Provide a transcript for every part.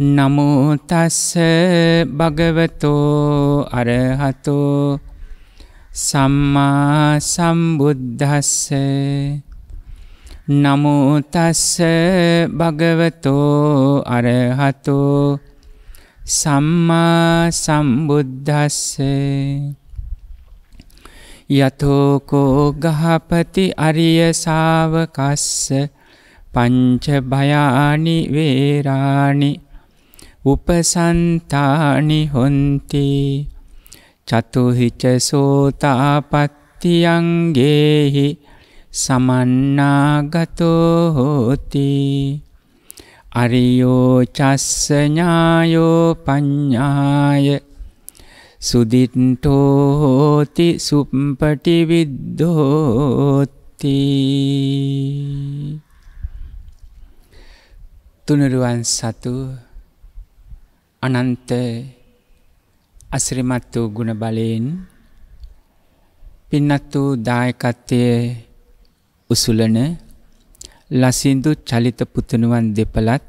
නමුතස්ස භගවතෝ අරහතෝ සම්මා සම්බුද්ධස්ස නමුතස්ස භගවතෝ අරහතෝ සම්මා සම්බුද්ධස්ස යතෝකෝ ගහපති අරිය සාවකස්ස පංච භයානි වේරාණි උපසන්තානි හොන්ති චතුහිච සෝතාපත්තියන්ගේහි සමන්නාගතෝ හෝති අරියෝ චස්සඥායෝ පඤ්ඤාය සුදිට්ඨෝ හෝති සුම්පටි විද්ධෝති තුනරුවන් සතු අනන්ත අසිරිමත් වූ ගුණ බලයෙන් පින්නත් වූ දායකත්වය උසුලන ලසින්දු චලිත පුතණුවන් දෙපළත්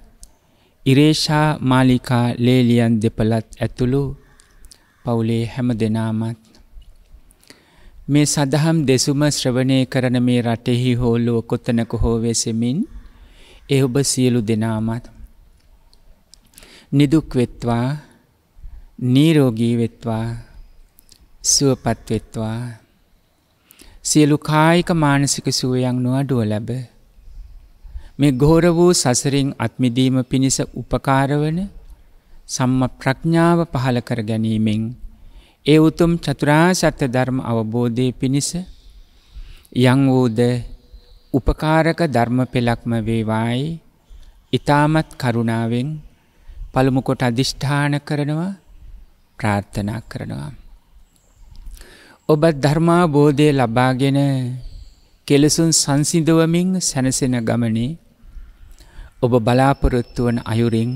ඉරේෂා මාලිකා ලේලියන් දෙපළත් ඇතුළු පවුලේ හැම දෙනාමත් මේ සදහම් දෙසුම ශ්‍රවණය කරන මේ රටෙහි හෝ ලෝකොතනක හෝ වෙසෙමින් ඒ ඔබ සියලු දෙනාමත් නිදුක් වෙත්වා නිරෝගී වෙත්වා සුවපත් වෙත්වා සියලු කායික මානසික සුවයන් නොඅඩුව ලැබ මේ ගෝර වූ සසරින් අත්මිදීම පිණිස උපකාරවන සම්ම ප්‍රඥාව පහළ කර ගැනීමෙන් ඒ උතුම් චතුරා සත්‍ය ධර්ම අවබෝධය පිණිස යං වූද උපකාරක ධර්ම පෙළක්ම වේවායි ඊ타මත් කරුණාවෙන් පළමුකොට අධිෂ්ඨාන කරනවා ප්‍රාර්ථනා කරනවා. ඔබත් ධර්මා බෝධය ලබාගෙන කෙලෙසුන් සංසිදවමින් සැනසෙන ගමනේ ඔබ බලාපොරොත්තුවන අයුරින්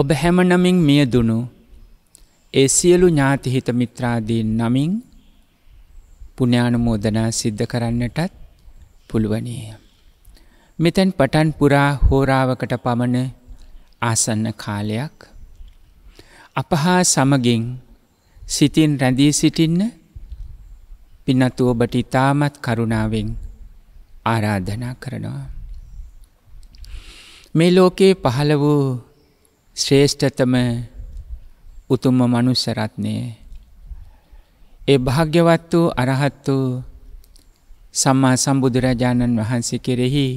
ඔබ හැමනමින් මියදුණු ඒ සියලු ඥාතිහිත මිත්‍රාදීන් නමින් පුුණ්‍යානුමෝදනා සිද්ධ කරන්නටත් පුළුවනය. මෙතැන් පටන් පුරා හෝරාවකට පමණ ආසන්න කාලයක් අප හා සමගින් සිතින් රැඳී සිටින්න පින්නතු ඔබට ඉතාමත් කරුණාවෙන් ආරාධනා කරනවා. මේ ලෝකයේ පහළ වූ ශ්‍රේෂ්ඨතම උතුම්ම මනුස්සරත්නය ඒ භාග්‍යවත් වූ අරහත් වූ සම්මා සම්බුදුරජාණන් වහන්සේ කෙරෙහි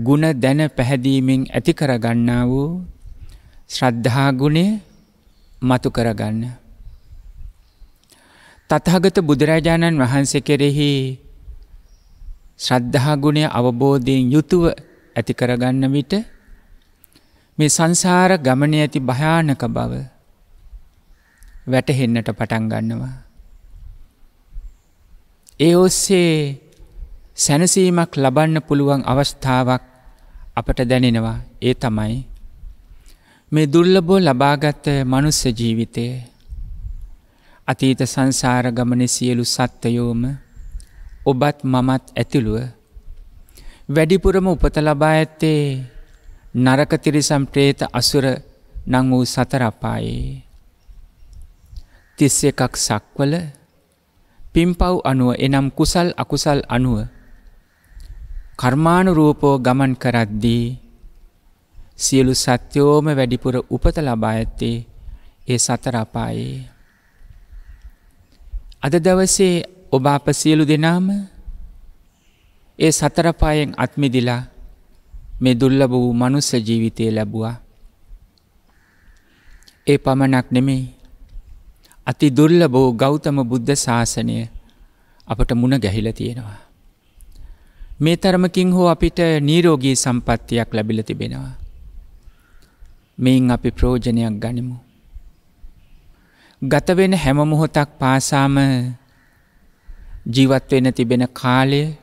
ಗುಣ දැන පැහැදීමෙන් ඇති කරගන්නා වූ ශ්‍රද්ධා ගුණය මතු කරගන්න. තථාගත බුදුරජාණන් වහන්සේ කෙරෙහි ශ්‍රද්ධා ගුණය අවබෝධයෙන් යුතුව ඇති කරගන්න විට මේ සංසාර ගමන ඇති භයානක බව වැටහෙන්නට පටන් ගන්නවා. ඒ ඔස්සේ සැනසීමක් ලබන්න පුළුවන් අවස්ථාවක් අපට දැනෙනවා ඒ තමයි මේ දුර්ලබෝ ලබාගත්ත මනුස්ස ජීවිතය අතීත සංසාර ගමන සියලු සත්වයෝම ඔබත් මමත් ඇතිළුව වැඩිපුරම උපත ලබා ඇත්තේ නරකතිරිසම් ප්‍රේත අසුර නං වූ සතරපායේ තිස්ස එකක් සක්වල පිම්පව් අනුව එනම් කුසල් අකුසල් අනුව කර්මානුරූපෝ ගමන් කරද්දී සියලු සත්‍යෝම වැඩිපුර උපත ලබා ඇත්තේ ඒ සතර අපායේ. අද දවසේ ඔබ අප සියලු දෙනාම ඒ සතරපායෙන් අත්මිදිලා මේ දුල්ලබ වූ මනුස්ස ජීවිතය ලැබවා. ඒ පමණක් නෙමේ අති දුර්ලබෝ ගෞතම බුද්ධ ශාසනය අපට මුණ ගැහිල තියෙනවා. මේ තරමකින් හෝ අපිට නීරෝගී සම්පත්තියක් ලැබිල තිබෙනවා. මෙයින් අපි ප්‍රෝජනයක් ගනිමු. ගතවෙන හැම මොහොතක් පාසාම ජීවත් වෙන තිබෙන කාලය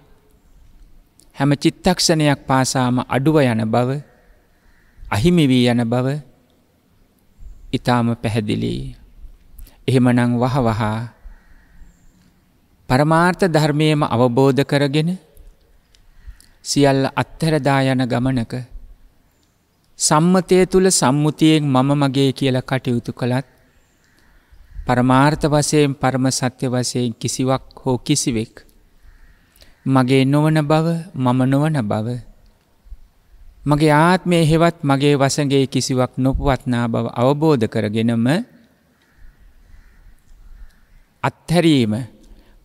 හැම චිත්තක්ෂණයක් පාසාම අඩුව යන බව අහිමිවී යන බව ඉතාම පැහැදිලි. එහෙමනං වහ වහා පරමාර්ථ ධර්මයම අවබෝධ කරගෙන සියල්ල අත්හැරදා යන ගමනක සම්මතය තුළ සම්මුතියෙන් මම මගේ කියල කටයුතු කළත් පරමාර්ථ වසයෙන් පරම සත්‍ය වසයෙන් කිසිවක් හෝ කිසිවෙක් මගේ නොවන බව මම නොවන බව මගේ ආත්මය හෙවත් මගේ වසගේ කිසිවක් නොපවත්නා බව අවබෝධ කරගෙනම අත්හැරීම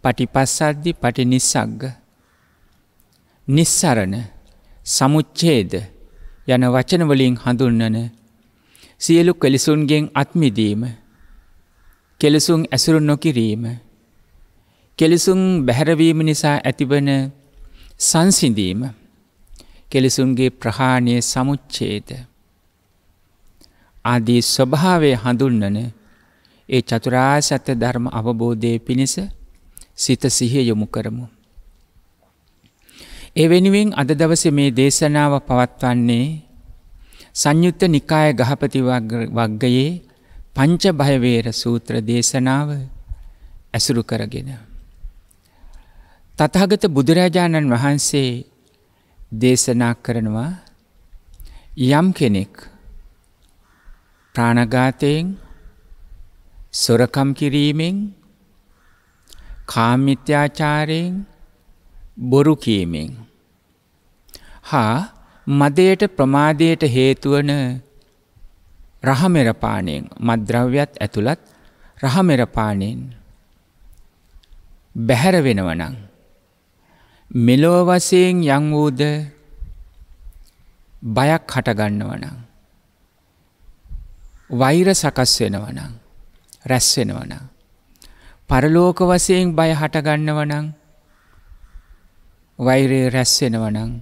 පටිපස්සද්දි පටි නිසක්ග නිස්සරණ සමුච්චේද යන වචනවලින් හඳුන්නන සියලු කෙලෙසුන්ගෙන් අත්මිදීම කෙලෙසුන් ඇසුරු නොකිරීම කෙලෙසුන් බැහැරවීම නිසා ඇතිවන සංසිඳීම කෙලෙසුන්ගේ ප්‍රහාණය සමුච්චේද ආදී ස්වභාවය හඳුන්නන ඒ චතුරා සත්‍ය ධර්ම අවබෝධය පිණිස සිත සිහිය යොමු කරමු. එවෙනුවෙන් අද දවස මේ දේශනාව පවත්වන්නේ සංයුත්ත නිකාය ගහපති වග්ගයේ පංච භයවේර සූත්‍ර දේශනාව ඇසුරු කරගෙන. තතහගත බුදුරජාණන් වහන්සේ දේශනා කරනවා යම් කෙනෙක් ප්‍රාණගාතයෙන් සොරකම් කිරීමෙන් කාමිත්‍යාචාරයෙන් බොරු කීමෙන්. හා මදයට ප්‍රමාදයට හේතුවන රහමෙරපානයෙන් මද්‍රව්‍යත් ඇතුළත් රහමෙරපානයෙන් බැහැර වෙනවනං. මෙලෝ වසයෙන් යං වූද බයක් හටගන්නවනං. වෛර සකස් වෙනවනං රැස් වෙනවනං. පරලෝක වසයෙන් බය හටගන්නවනං වෛරය රැස්වෙනවනං.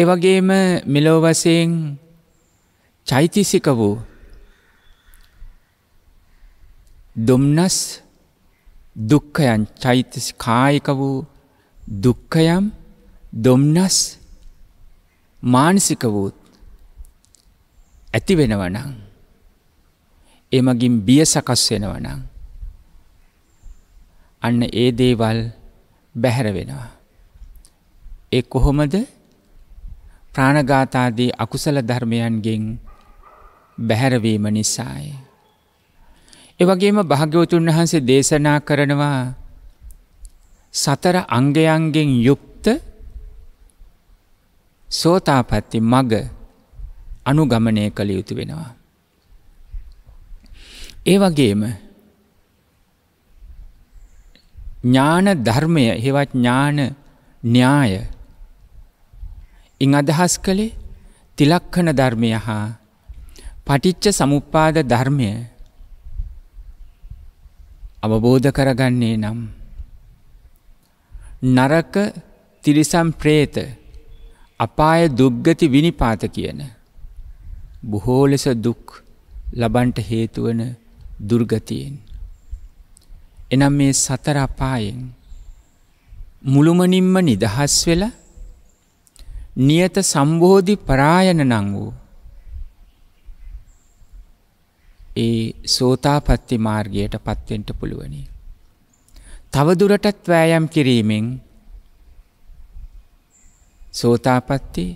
ඒවගේම මෙලෝවසයෙන් චෛතිසික වූ දුම්නස් දුක්කයන් චෛතසි කායික වූ දුක්කයම් දුම්නස් මානසික වූත් ඇති වෙනවනං. එමගින් බිය සකස් වෙනවනං. අන්න ඒ දේවල් බැහැර වෙනවා. ඒ කොහොමද ප්‍රාණඝාතාදී අකුසල ධර්මයන්ගෙන් බැහැරවීම නිසාය. ඒ වගේම භාග්‍යවතුන් වහන්සේ දේශනා කරනවා සතර අංගයන්ගෙන් යුක්ත සෝතාපත්ති මග අනුගමනය කළ යුතු වෙනවා. ඒ වගේම ඥාන ධර්මය හෙවත් ඥාන න්‍යාය ඉං අදහස් කළේ තිලක්කන ධර්මය හා පටිච්ච සමුපාද ධර්මය අවබෝධ කරගන්නේ නම්. නරක තිරිසම් ප්‍රේත අපාය දුග්ගති විනිපාත කියන. බොහෝ ලෙස දුක් ලබන්ට හේතුවන දුර්ගතියෙන්. එනම් මේ සතර අපායෙන් මුළුමනින්ම නිදහස් වෙලා නියත සම්බෝධි පරායන නං වූ ඒ සෝතාපත්ති මාර්ගයට පත්වෙන්ට පුළුවනි. තවදුරටත් වෑයම් කිරීමෙන් සෝතාපත්ති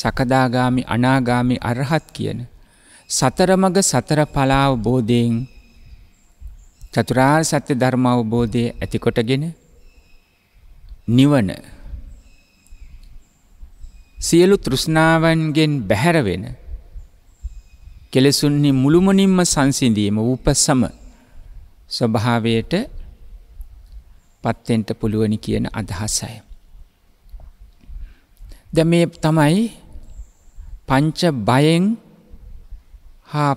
සකදාගාමි අනාගාමි අරහත් කියන සතරමග සතර පලාව බෝධයෙන් චතුරාර් සත්‍ය ධර්ම අවබෝධය ඇතිකොටගෙන නිවන සියලු තෘෂ්ණාවන්ගෙන් බැහැරවෙන කෙලෙසුන්හි මුළුමනින්ම සංසිඳීම උපසම ස්වභාවයට පත්තෙන්ට පුළුවනි කියන අදහසය. ද මේ තමයි පංච බයෙන් හා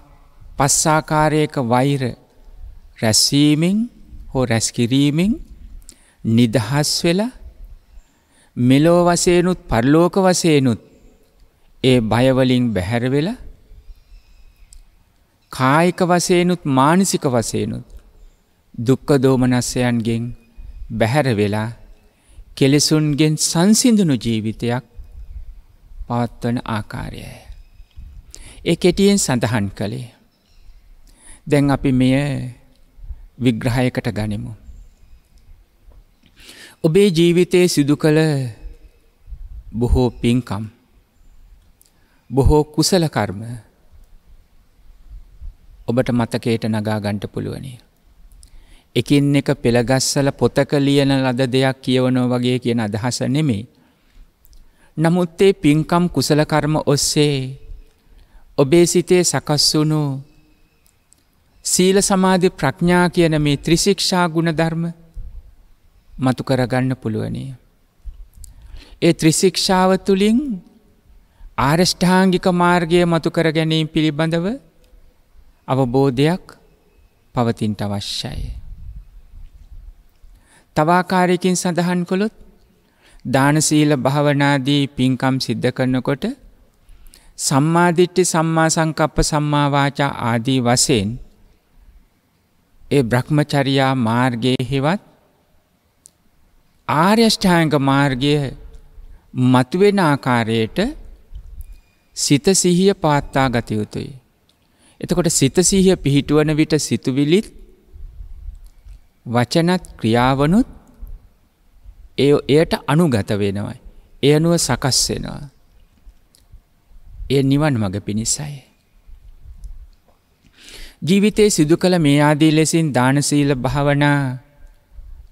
පස්සාකාරයක වෛර රැස්වීමෙන් හෝ රැස්කිරීමෙන් නිදහස් වෙලා මෙලෝ වසයනුත් පරලෝක වසයනුත් ඒ බයවලින් බැහැරවෙල කායික වසයනුත් මානසික වසයනුත් දුක්ක දෝමනස්සයන්ගෙන් බැහැරවෙලා කෙලෙසුන්ගෙන් සංසිඳුණු ජීවිතයක් පවත්වන ආකාරයය. ඒ කෙටියෙන් සඳහන් කළේ. දැන් අපි මෙය විග්‍රහයකට ගනිමු. ඔබේ ජීවිතයේ සිදු කළ බොහෝ පින්කම් බොහෝ කුසල කර්ම ඔබට මතකයට නගා ගන්ට පුළුවනි. එකින් එක පෙළගස්සල පොතක ලියන ලද දෙයක් කියවනෝ වගේ කියන අදහස නෙමේ. නමුත් ඒ පින්කම් කුසලකර්ම ඔස්සේ ඔබේ සිතේ සකස්වුණු සීල සමාධි ප්‍රඥා කියන මේ ත්‍රිසික්ෂා ගුණ ධර්ම මතු කරගන්න පුළුවනය. ඒ ත්‍රිසික්ෂාව තුළින් ආරෂ්ඨාංගික මාර්ගය මතු කර ගැනීම පිළිබඳව අවබෝධයක් පවතින්ට අවශ්‍යයි. තවාකාරයකින් සඳහන් කොළොත් දානසීල භාවනාදී පින්කම් සිද්ධ කරනකොට සම්මාධිට්ටි සම්මා සංකප්ප සම්මාවාචා ආදී වසයෙන් ඒ බ්‍රහ්මචරියා මාර්ගය හෙවත් ආර්යෂ්ඨායක මාර්ගය මතුවෙන ආකාරයට සිත සිහිය පාත්තා ගත යුතුයි. එතකොට සිත සිහිය පිහිටුවන විට සිතුවිලිත් වචනත් ක්‍රියාවනුත් ඒ එයට අනුගත වෙනවයි. එය අනුව සකස් වෙනවා. එය නිවන් මඟ පිණිසයි. ජීවිතයේ සිදු කළ මේ ආදී ලෙසින් දානශීල භාවනා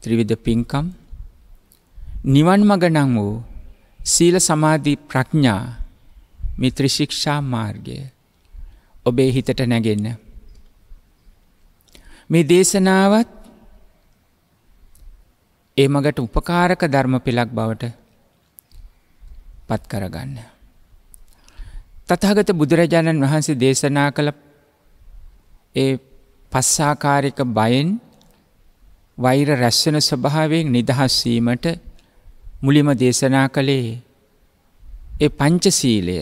ත්‍රිවිධ පින්කම් නිවන් මගනං වූ සීල සමාධී ප්‍රඥා මිත්‍රශික්ෂා මාර්ගය ඔබේ හිතට නැගෙන්න. මේ දේශනාවත් ඒ මගට උපකාරක ධර්ම පෙළක් බවට පත් කරගන්න. තතහගත බුදුරජාණන් වහන්සේ දේශනා කළ ඒ පස්සාකාරික බයෙන් වෛර රැස්වන ස්වභාවයෙන් නිදහස්වීමට මුලිම දේශනා කළේ ඒ පංචසීලය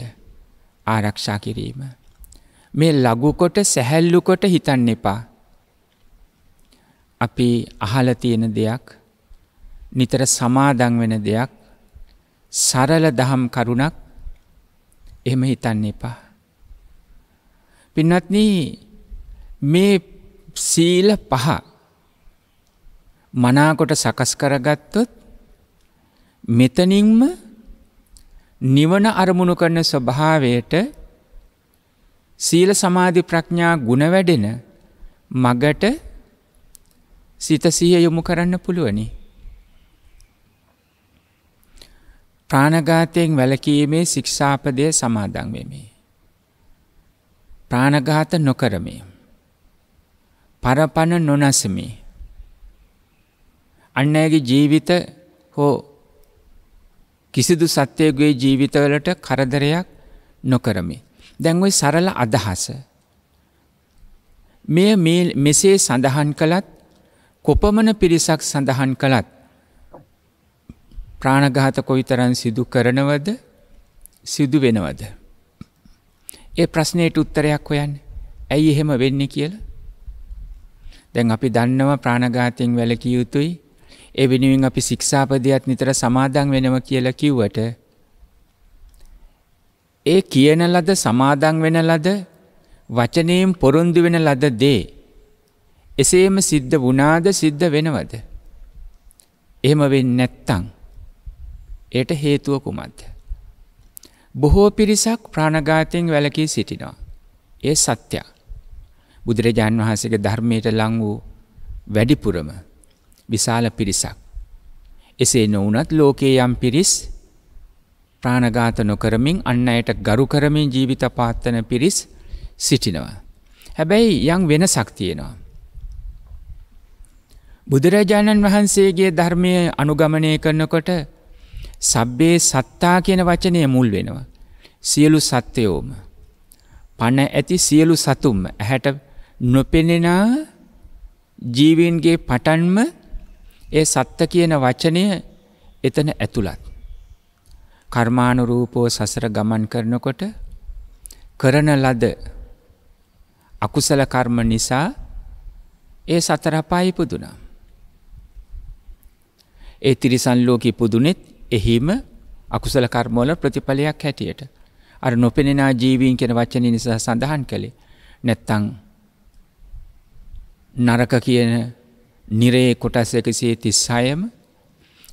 ආරක්ෂා කිරීම. මේ ලගුකොට සැහැල්ලුකොට හිතන්න එපා. අපි අහල තියෙන දෙයක් නිතර සමාදන් වෙන දෙයක් සරල දහම් කරුණක් එහෙම හිතන්න එපා. පින්නත්න මේ සීල පහ මනාකොට සකස් කරගත්තොත් මෙතනින්ම නිවන අරමුණු කරන ස්වභාවයට සීල සමාධි ප්‍රඥා ගුණ වැඩෙන මගට සිත සිහිය යොමු කරන්න පුළුවනි. ප්‍රාණඝාතයෙන් වැළකීමේ ශික්ෂාපදය සමාදන් වෙමි. ප්‍රාණඝාත නොකරමි. පරපණ නොනසමි. අන් අයගේ ජීවිත හෝ කිසිදු සත්‍යයගේ ජීවිතවලට කරදරයක් නොකරමි. දැන්වයි සරල අදහස. මෙය මෙසේ සඳහන් කළත් කොපමන පිරිසක් සඳහන් කළත් ප්‍රාණඝාත කොයිතරන් සිදු කරනවද සිදු වෙනවද. ඒ ප්‍රශ්නයට උත්තරයක් හොයන් ඇයි එහෙම වෙන්න කියල. දැන් අපි දන්නව ප්‍රාණඝාතයෙන් වැලකිය යුතුයි ඒ වෙනුවෙන් අපි ශික්ෂාපදයක් නිතර සමාදන් වෙනව කියලා කිව්වට ඒ කියන ලද සමාදන් වෙන ලද වචනයෙන් පොරොන්දු වෙන ලද දේ එසේම සිද්ධ වුණාද සිද්ධ වෙනවද එහෙම වෙන්නේ නැත්තම් ඒට හේතුව කුමක්ද බොහෝ පිරිසක් ප්‍රාණඝාතයෙන් වැළකී සිටිනවා ඒ සත්‍යය බුදුරජාන් වහන්සේගේ ධර්මයට ලං වූ වැඩිපුරම විශාල පිරිසක්. එසේ නොවනත් ලෝකයේ යම් පිරිස් ප්‍රාණඝාත නොකරමින් අන්න අයට ගරු කරමින් ජීවිත පාත්තන පිරිස් සිටිනවා. හැබැයි යං වෙනසක් තියෙනවා. බුදුරජාණන් වහන්සේගේ ධර්මය අනුගමනය කරනකොට සබ්බේ සත්තා කියන වචනය මුල් වෙනවා. සියලු සත්‍යයෝම. පණ ඇති සියලු සතුම් ඇහැට නොපෙනෙනා ජීවීන්ගේ පටන්ම ඒ සත්ත කියන වචනය එතන ඇතුළත්. කර්මානුරූපෝ සසර ගමන් කරනකොට කරන ලද අකුසල කර්ම නිසා ඒ සතරපා ඉපදුනා. ඒ තිරිසන් ලෝක ඉපදුනෙත් එහිම අකුසල කර්මෝල ප්‍රතිඵලයක් හැටියට. අර නොපෙනෙනා ජීවීන් කෙන වච්චන නිසා සඳහන් කළේ නැත්තං නරක කියන නිරේ කොටස් එකසේ තිස්සායම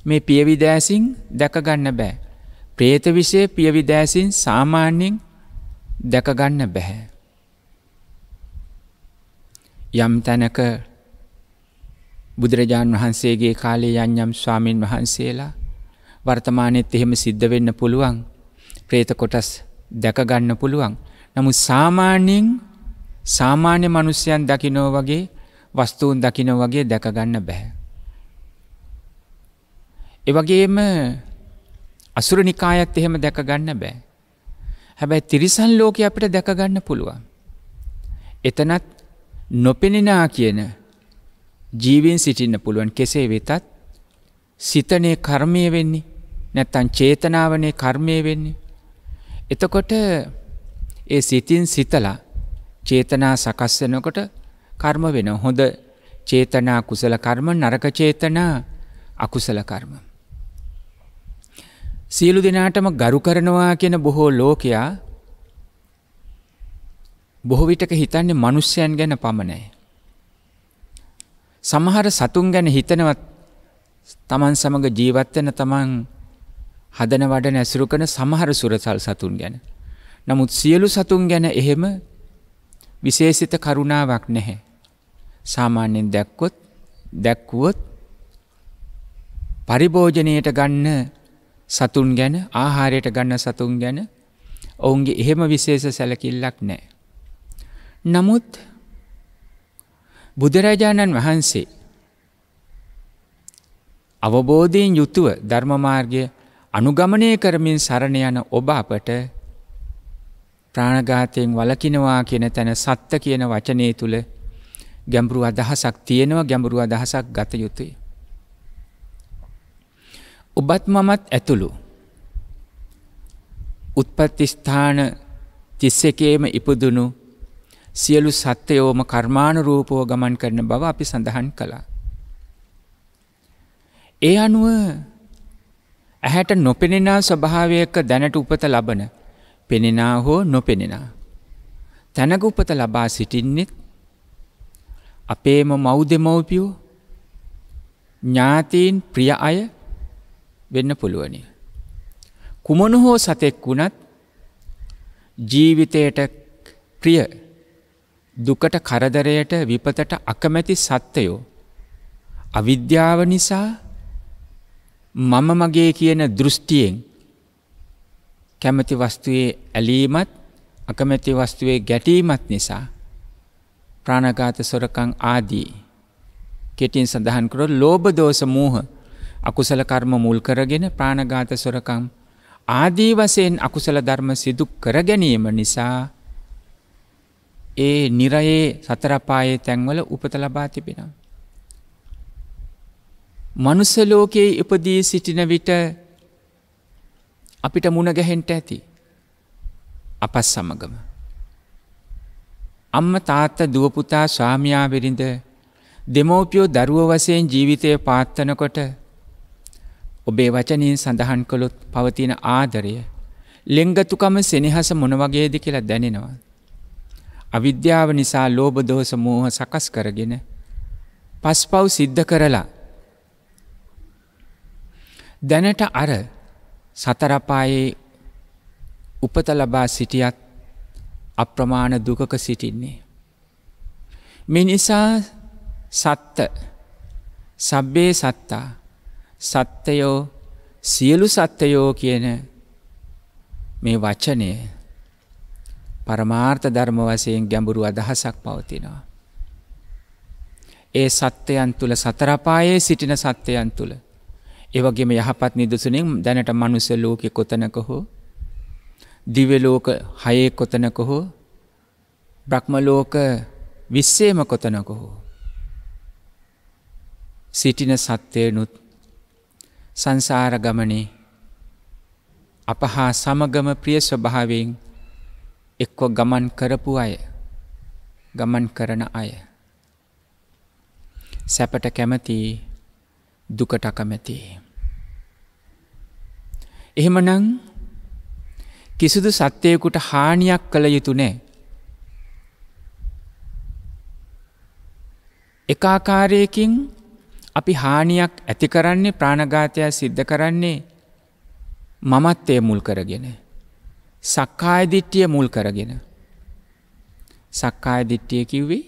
මේ පියවිදෑසින් දැකගන්න බෑ. ප්‍රේත විෂය පියවිදෑසින් සාමාන්‍යෙන් දැකගන්න බැහැ. යම් තැනක බුදුරජාණන් වහන්සේගේ කාලේ යන්යම් ස්වාමීන් වහන්සේලා වර්තමානෙත් එහෙම සිද්ධ වෙන්න පුළුවන් ප්‍රේත කොටස් දැකගන්න පුළුවන්. නමු සාමාන්‍යෙන් සාමාන්‍ය මනුස්්‍යයන් දකිනෝ වගේ වස්තුන් දකින වගේ දැකගන්න බැහැ. එවගේම අසුර නිකායත් එහෙම දැකගන්න බෑ. හැබැයි තිරිසන් ලෝක අපිට දැකගන්න පුළුවන්. එතනත් නොපෙනෙනා කියන ජීවින් සිටින්න පුළුවන් කෙසේ වෙතත් සිතනේ කර්මය වෙන්නේ නැත්තන් චේතනාවනේ කර්මය වෙන්නේ. එතකොට ඒ සිතින් සිතලා චේතනා සකස්වනකොට කර්ම වෙන හොඳ චේතනා කුසල කර්ම නරක චේතනා අකුසල කර්ම. සියලු දෙනාටම ගරු කරනවා කියන බොහෝ ලෝකයා බොහෝ විටක හිතන්නේ මනුස්සයන් ගැන පමණයි. සමහර සතුන් ගැන හිතනවත් තමන් සමඟ ජීවත්වන තමන් හදන වඩ නැසුරු කන සමහර සුරසල් සතුන් ගැන. නමුත් සියලු සතුන් ගැන එහෙම විශේෂිත කරුණාවක් නැහැ. සාමාන්‍යෙන් දැක්කොත් දැක්වුවොත් පරිභෝජනයට ගන්න සතුන් ගැන ආහාරයට ගන්න සතුන් ගැන ඔවුන්ගේ එහෙම විශේෂ සැලකිල්ලක් නෑ. නමුත් බුදුරජාණන් වහන්සේ අවබෝධයෙන් යුතුව ධර්මමාර්ගය අනුගමනය කරමින් සරණ යන ඔබ අපට ප්‍රාණඝාතයෙන් වලකිනවා කියන තැන සත්ත කියන වචනය තුළ ගැඹුරු අදහසක් තියෙනවා ගැඹුරු අදහසක් ගත යුතුයි. ඔබත් මමත් ඇතුළු උත්පත්තිස්ථාන තිස්ස එකේම ඉපදුණු සියලු සත්‍යයෝම කර්මානුරූපෝ ගමන් කරන බව අපි සඳහන් කළා. ඒ අනුව ඇහැට නොපෙනෙනා ස්වභාවයක දැනට උපත ලබන පෙනෙනා හෝ නොපෙනෙනා. තැනක උපත ලබා සිටින්නෙත් අපේම මව් දෙමව්පියෝ ඥාතීන් ප්‍රිය අය වෙන්න පුළුවනි. කුමන හෝ සතෙක් වුණත් ජීවිතයට ප්‍රිය දුකට කරදරයට විපතට අකමැති සත්වයෝ. අවිද්‍යාව නිසා මම මගේ කියන දෘෂ්ටියෙන් කැමති වස්තුවේ ඇලීමත් අකමැති වස්තුවේ ගැටීමත් නිසා ප්‍රාණඝාත සොරකං ආදී. කෙටින් සඳහන් කරොත් ලෝභ දෝෂ මෝහ අකුසල කර්ම මුල් කරගෙන ප්‍රාණඝාත සොරකම් ආදී වශයෙන් අකුසල ධර්ම සිදු කර ගැනීම නිසා ඒ නිරයේ සතරපායේ තැන්වල උපත ලබා තිබෙනවා. මනුස්සලෝකයේ ඉපදී සිටින විට අපිට මුණගැහෙන්ට ඇති අපස් සමගම. අම්ම තාත්ත දුවපුතා ස්වාමයා වෙරිඳ දෙමෝපියෝ දරුව වසයෙන් ජීවිතය පාත්තනකොට ඔබේ වචනයෙන් සඳහන් කළොත් පවතින ආදරය ලෙංගතුකම සෙනෙහස මොනවගේද කියලා දැනෙනවා. අවිද්‍යාව නිසා ලෝබදෝස මූහ සකස් කරගෙන පස් පව් සිද්ධ කරලා. දැනට අර සතරපායේ උපත ලබා සිටියත් අප්‍රමාණ දුකක සිටින්නේ. මිනිසා සත්ත සබ්බේ සත්තා සත්තයෝ සියලු සත්තයෝ කියන මේ වචනය පරමාර්ථ ධර්ම වසයෙන් ගැඹුරු අදහසක් පවතිනවා. ඒ සත්‍යයන් තුළ සතරපායේ සිටින සත්‍යයන් තුළ. ඒවගේම යහපත් නිදුසුනින් දැනට මනුසලෝකෙ කොතනක හෝ දිවලෝක හයේ කොතනක හෝ බ්‍රහ්මලෝක විස්සේම කොතනක හෝ. සිටින සත්‍යයනුත් සංසාර ගමනේ අප හා සමගම ප්‍රිය ස්වභාවයෙන් එක්ව ගමන් කරපු අය ගමන් කරන අය. සැපට කැමති දුකට කැමති. එහෙමනං කිසිදු සත්‍යයකුට හානියක් කළ යුතු නෑ. එකාකාරයකින් අපි හානියක් ඇති කරන්නේ ප්‍රාණඝාතයක් සිද්ධ කරන්නේ මමත්තය මුල් කරගෙන. සක්කායදිට්ටිය මුල් කරගෙන. සක්කායදිට්ටිය කිව්වේ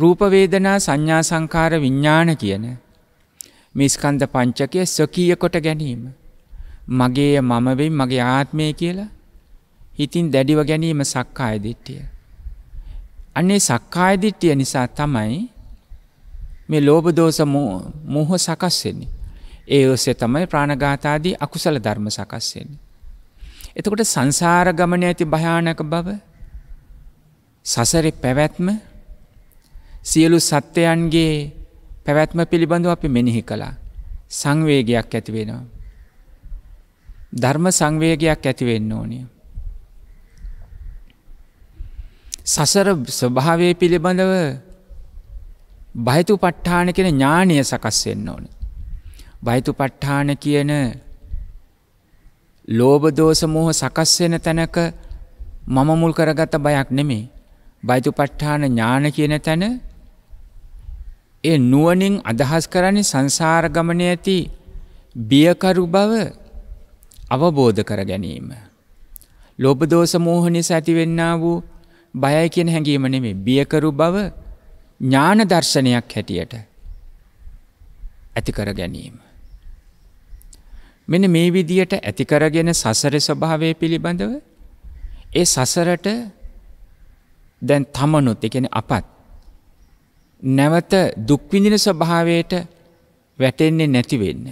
රූපවේදනා සංඥා සංකාර විඤ්ඥාන කියන මිස්කන්ද පංචකය ස්වකීය කොට ගැනීම. මගේ මමවෙයි මගේ ආත්මය කියලා හිතින් දැඩිව ගැනීම සක්කාය දිට්ටිය. අන්නේ සක්කාය දිට්ටිය නිසා තමයි මේ ලෝබදෝස මුහ සකස්වෙන්නේ. ඒ ඔස්සේ තමයි ප්‍රාණගාතාදී අකුසල ධර්ම සකස්වෙන්නේ. එතකොට සංසාර ගමන ඇති භයානක බව සසරෙ පැවැත්ම සියලු සත්‍යයන්ගේ පැවැත්ම පිළිබඳව අපි මෙනෙහි කළා සංවේගයක් ඇතිවෙනවා. ධර්ම සංවේගයක් ඇතිවෙන්න ඕනිය. සසර ස්වභාවය පිළිබඳව බහිතු පට්ඨාන කෙන ඥානය සකස්වෙන්න ඕන. බහිතු පට්ඨාන කියන ලෝබදෝසමූහ සකස්වෙන තැනක මම මුල් කරගත බයක් නෙමේ. බයිතු පට්ඨාන ඥාන කියන තැන ඒ නුවනින් අදහස් කරන්නේ සංසාරගමනය ඇති බියකරු බව අවබෝධ කර ගැනීම. ලෝබදෝස මෝහනි සැතිවෙන්නා වූ බයයි කියෙන් හැඟීම නෙමේ බියකරු බව ඥාන දර්ශනයක් හැටියට ඇතිකර ගැනීම. මෙන මේ විදියට ඇතිකරගෙන සසර ස්වභාවය පිළිබඳව ඒ සසරට දැන් තමනුත් එකෙන අපත් නැවත දුක්විඳින ස්වභාවයට වැටෙන්නේ නැතිවෙන්න.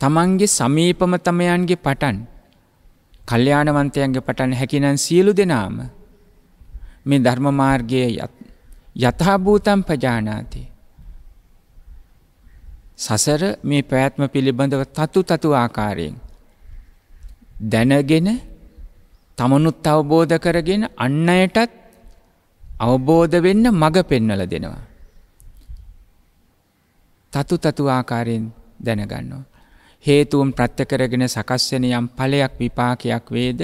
තමන්ගේ සමීපමතමයන්ගේ පටන් කල්්‍යානවන්තයන්ගේ පටන් හැකිනන් සියලු දෙනාම මේ ධර්මමාර්ගයේ යථභූතම් පජානාති. සසර මේ පැවැත්ම පිළිබඳව තතු තතු ආකාරයෙන්. දැනගෙන තමනුත් අවබෝධ කරගෙන අන්න අයටත් අවබෝධ වෙන්න මඟ පෙන්නල දෙනවා. තතු තතු ආකාරයෙන් දැනගන්නවා. හේතුවම් ප්‍රත්‍යකරගෙන සකස්වන යම් පලයක් විපාකයක් වේද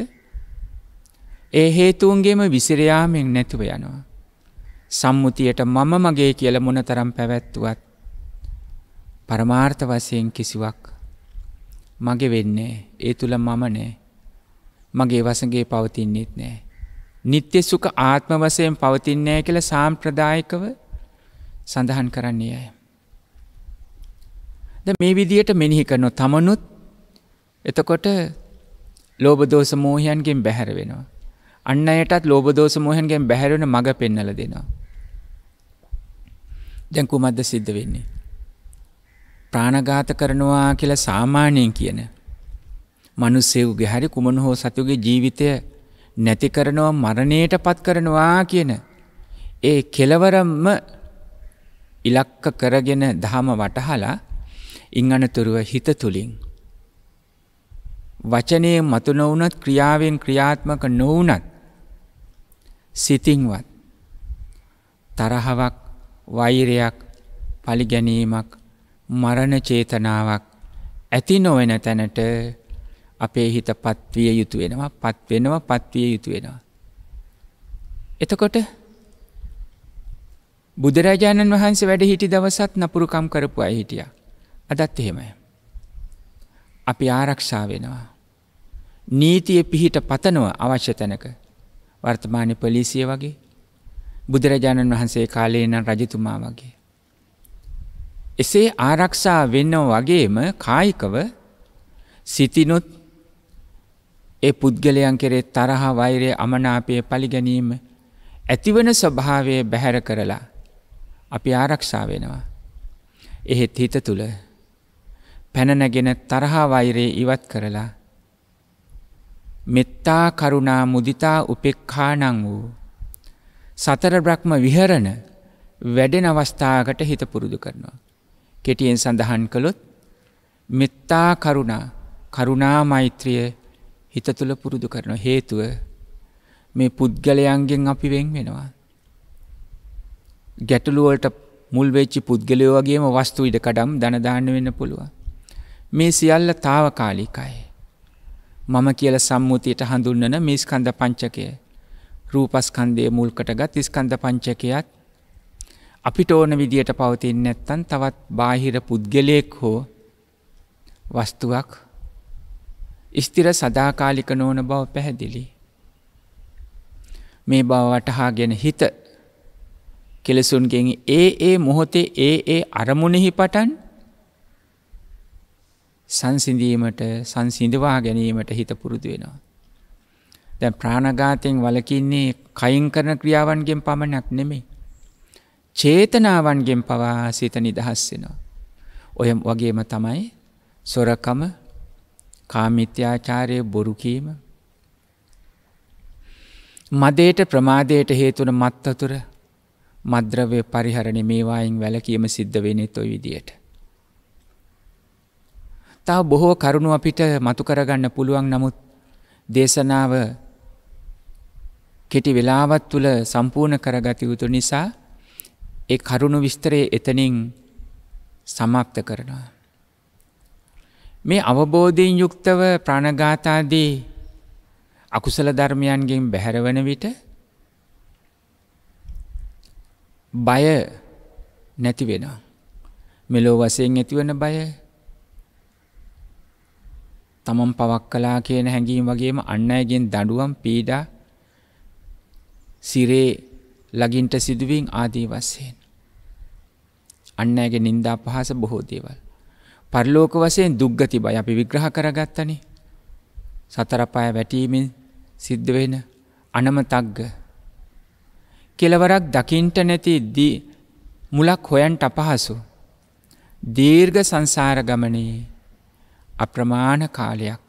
ඒ හේතුවන්ගේම විසිරයාමෙන් නැතුව යනවා. සම්මුතියට මම මගේ කියල මොන තරම් පැවැත්තුවත් පරමාර්ථ වසයෙන් කිසිවක් මගේ වෙන්නේ ඒ තුළ මම නෑ මගේ වසගේ පවතින්නෙත් නෑ. නිත්‍ය සුක ආත්ම වසයෙන් පවතින්නේ කළ සාම්ප්‍රදායකව සඳහන් කරන්නේය. ද මේ විදියට මෙනිහි කරනො තමනුත් එතකොට ලෝබදෝස මෝහයන්ගෙන් බැහැර වෙනවා. අන්න අයටත් ලෝබදෝස මෝහන්ගෙන් බැහැරෙන මඟ පෙන්නල දෙනවා. දැන්කු මද්ද සිද්ධ වෙන්නේ. ප්‍රාණගාත කරනවා කියල සාමානයෙන් කියන. මනුස්සෙව්ගේ හරි කුමන හෝ සතුගේ ජීවිතය නැති කරනවා මරණයට පත් කරනවා කියන. ඒ කෙලවරම්ම ඉලක්ක කරගෙන දහම වටහලා ඉන් අනතුරුව හිත තුළින්. වචනය මතු නොවනත් ක්‍රියාවෙන් ක්‍රියාත්මක නොවනත් සිතිංවත් තරහවක් වෛරයක් පලිගැනීමක් මරණ චේතනාවක් ඇති නොවෙන තැනට අපේ හිත පත්විය යුතු වෙනවා පත්වෙනවා පත්විය යුතු වෙනවා. එතකොට බුදුරජාණන් වහන්සේ වැඩ හිටි දවසත් නපුරුකම් කරපු අයි හිටියා. අදත් එහෙමය. අපි ආරක්ෂා වෙනවා. නීතිය පිහිට පතනව අවශ්‍ය තැනක වර්තමානය පොලිසිය වගේ බුදුරජාණන් වහන්සේ කාලේ නම් රජතුමා වගේ. එසේ ආරක්ෂා වෙන්නව වගේම කායිකව සිතිනුත් ඒ පුද්ගලයන් කෙරේ තරහා වෛරය අමනාපය පලිගැනීම ඇතිවන ස්වභාවය බැහැර කරලා අපි ආරක්ෂා වෙනවා. එහෙත් හිත තුළ පැනනැගෙන තරහා වෛරේ ඉවත් කරලා මෙත්තා කරුණා මුදිතා උපෙක්ඛානං වූ සතර බ්‍රහ්ම විහරණ වැඩෙන අවස්ථාවකට හිත පුරුදු කරනවා. කෙටියෙන් සඳහන් කළොත් මෙත්තා කරුණා කරුණා මෛත්‍රිය හිත තුළ පුරුදු කරන හේතුව මේ පුද්ගලයන්ගෙන් අපි වෙන් වෙනවා. ගැටලුවලට මුල්වෙච්චි පුද්ගලයෝ වගේම වස්තු ඉඩකඩම් දනදාන්න වෙන්න පුළුවන්. මේ සියල්ල තාවකාලිකයි. මම කියල සම්මුතියට හඳුන්නන මිස්කන්ද පංචකය රූපස්කන්දය මුල්කට ගත් ඉස්කන්ද පංචකයත් අපිට ඕන විදියට පවතින් නැත්තන් තවත් බාහිර පුද්ගලයෙක් හෝ වස්තුවක් ස්තිර සදාකාලික නෝන බව පැහැදිලි. මේ බවවට හාගෙන හිත කෙලෙසුන්ගෙන් ඒ ඒ මොහොතේ ඒ ඒ අරමුණෙහි පටන් සංසිඳීමට සංසිඳවා ගැනීමට හිත පුරුදු වෙනවා. දැ ප්‍රාණගාතයෙන් වලකින්නේ කයින් කරන ක්‍රියාවන්ගෙන් පමණක් නෙමේ. චේතනාවන්ගෙන් පවා සිත නිදහස්සෙනවා. ඔය වගේම තමයි සොරකම කාමිත්‍යාචාරය බොරුකීම මදේට ප්‍රමාදයට හේතුන මත්තතුර මද්‍රවය පරිහරණ මේවායින් වැලකීම සිද්ධ වෙනෙත් ඔයි විදියට. තව බොහෝ කරුණු අපිට මතු කරගන්න පුළුවන් නමුත් දේශනාව කෙටි වෙලාවත් තුළ සම්පූර්ණ කරගත යුතු නිසා ඒ කරුණු විස්තරය එතනින් සමාප්ත කරනවා. මේ අවබෝධයෙන් යුක්තව ප්‍රාණගාතාදී අකුසල ධර්මයන්ගෙන් බැහැරවන විට බය නැති වෙනවා. මෙලෝ වසයෙන් ඇතිවන බය තමන් පවක් කළා කියන හැඟීම් වගේම අන් අයගෙන් දඬුවම් පීඩා සිරේ ලගින්ට සිදුවීම් ආදී වශයෙන් අන් අයගේ නින්දා පහස බොහෝ දේවල් පරිලෝක වශයෙන් දුක්ගති බය අපි විග්‍රහ කරගත්තනේ සතර පාය වැටීමෙන් සිද්ධ වෙන අනමතග්ග කෙලවරක් දකින්ට නැතිදී මුලක් හොයන්ට අපහසු දීර්ඝ සංසාර ගමනේ අප්‍රමාණ කාලයක්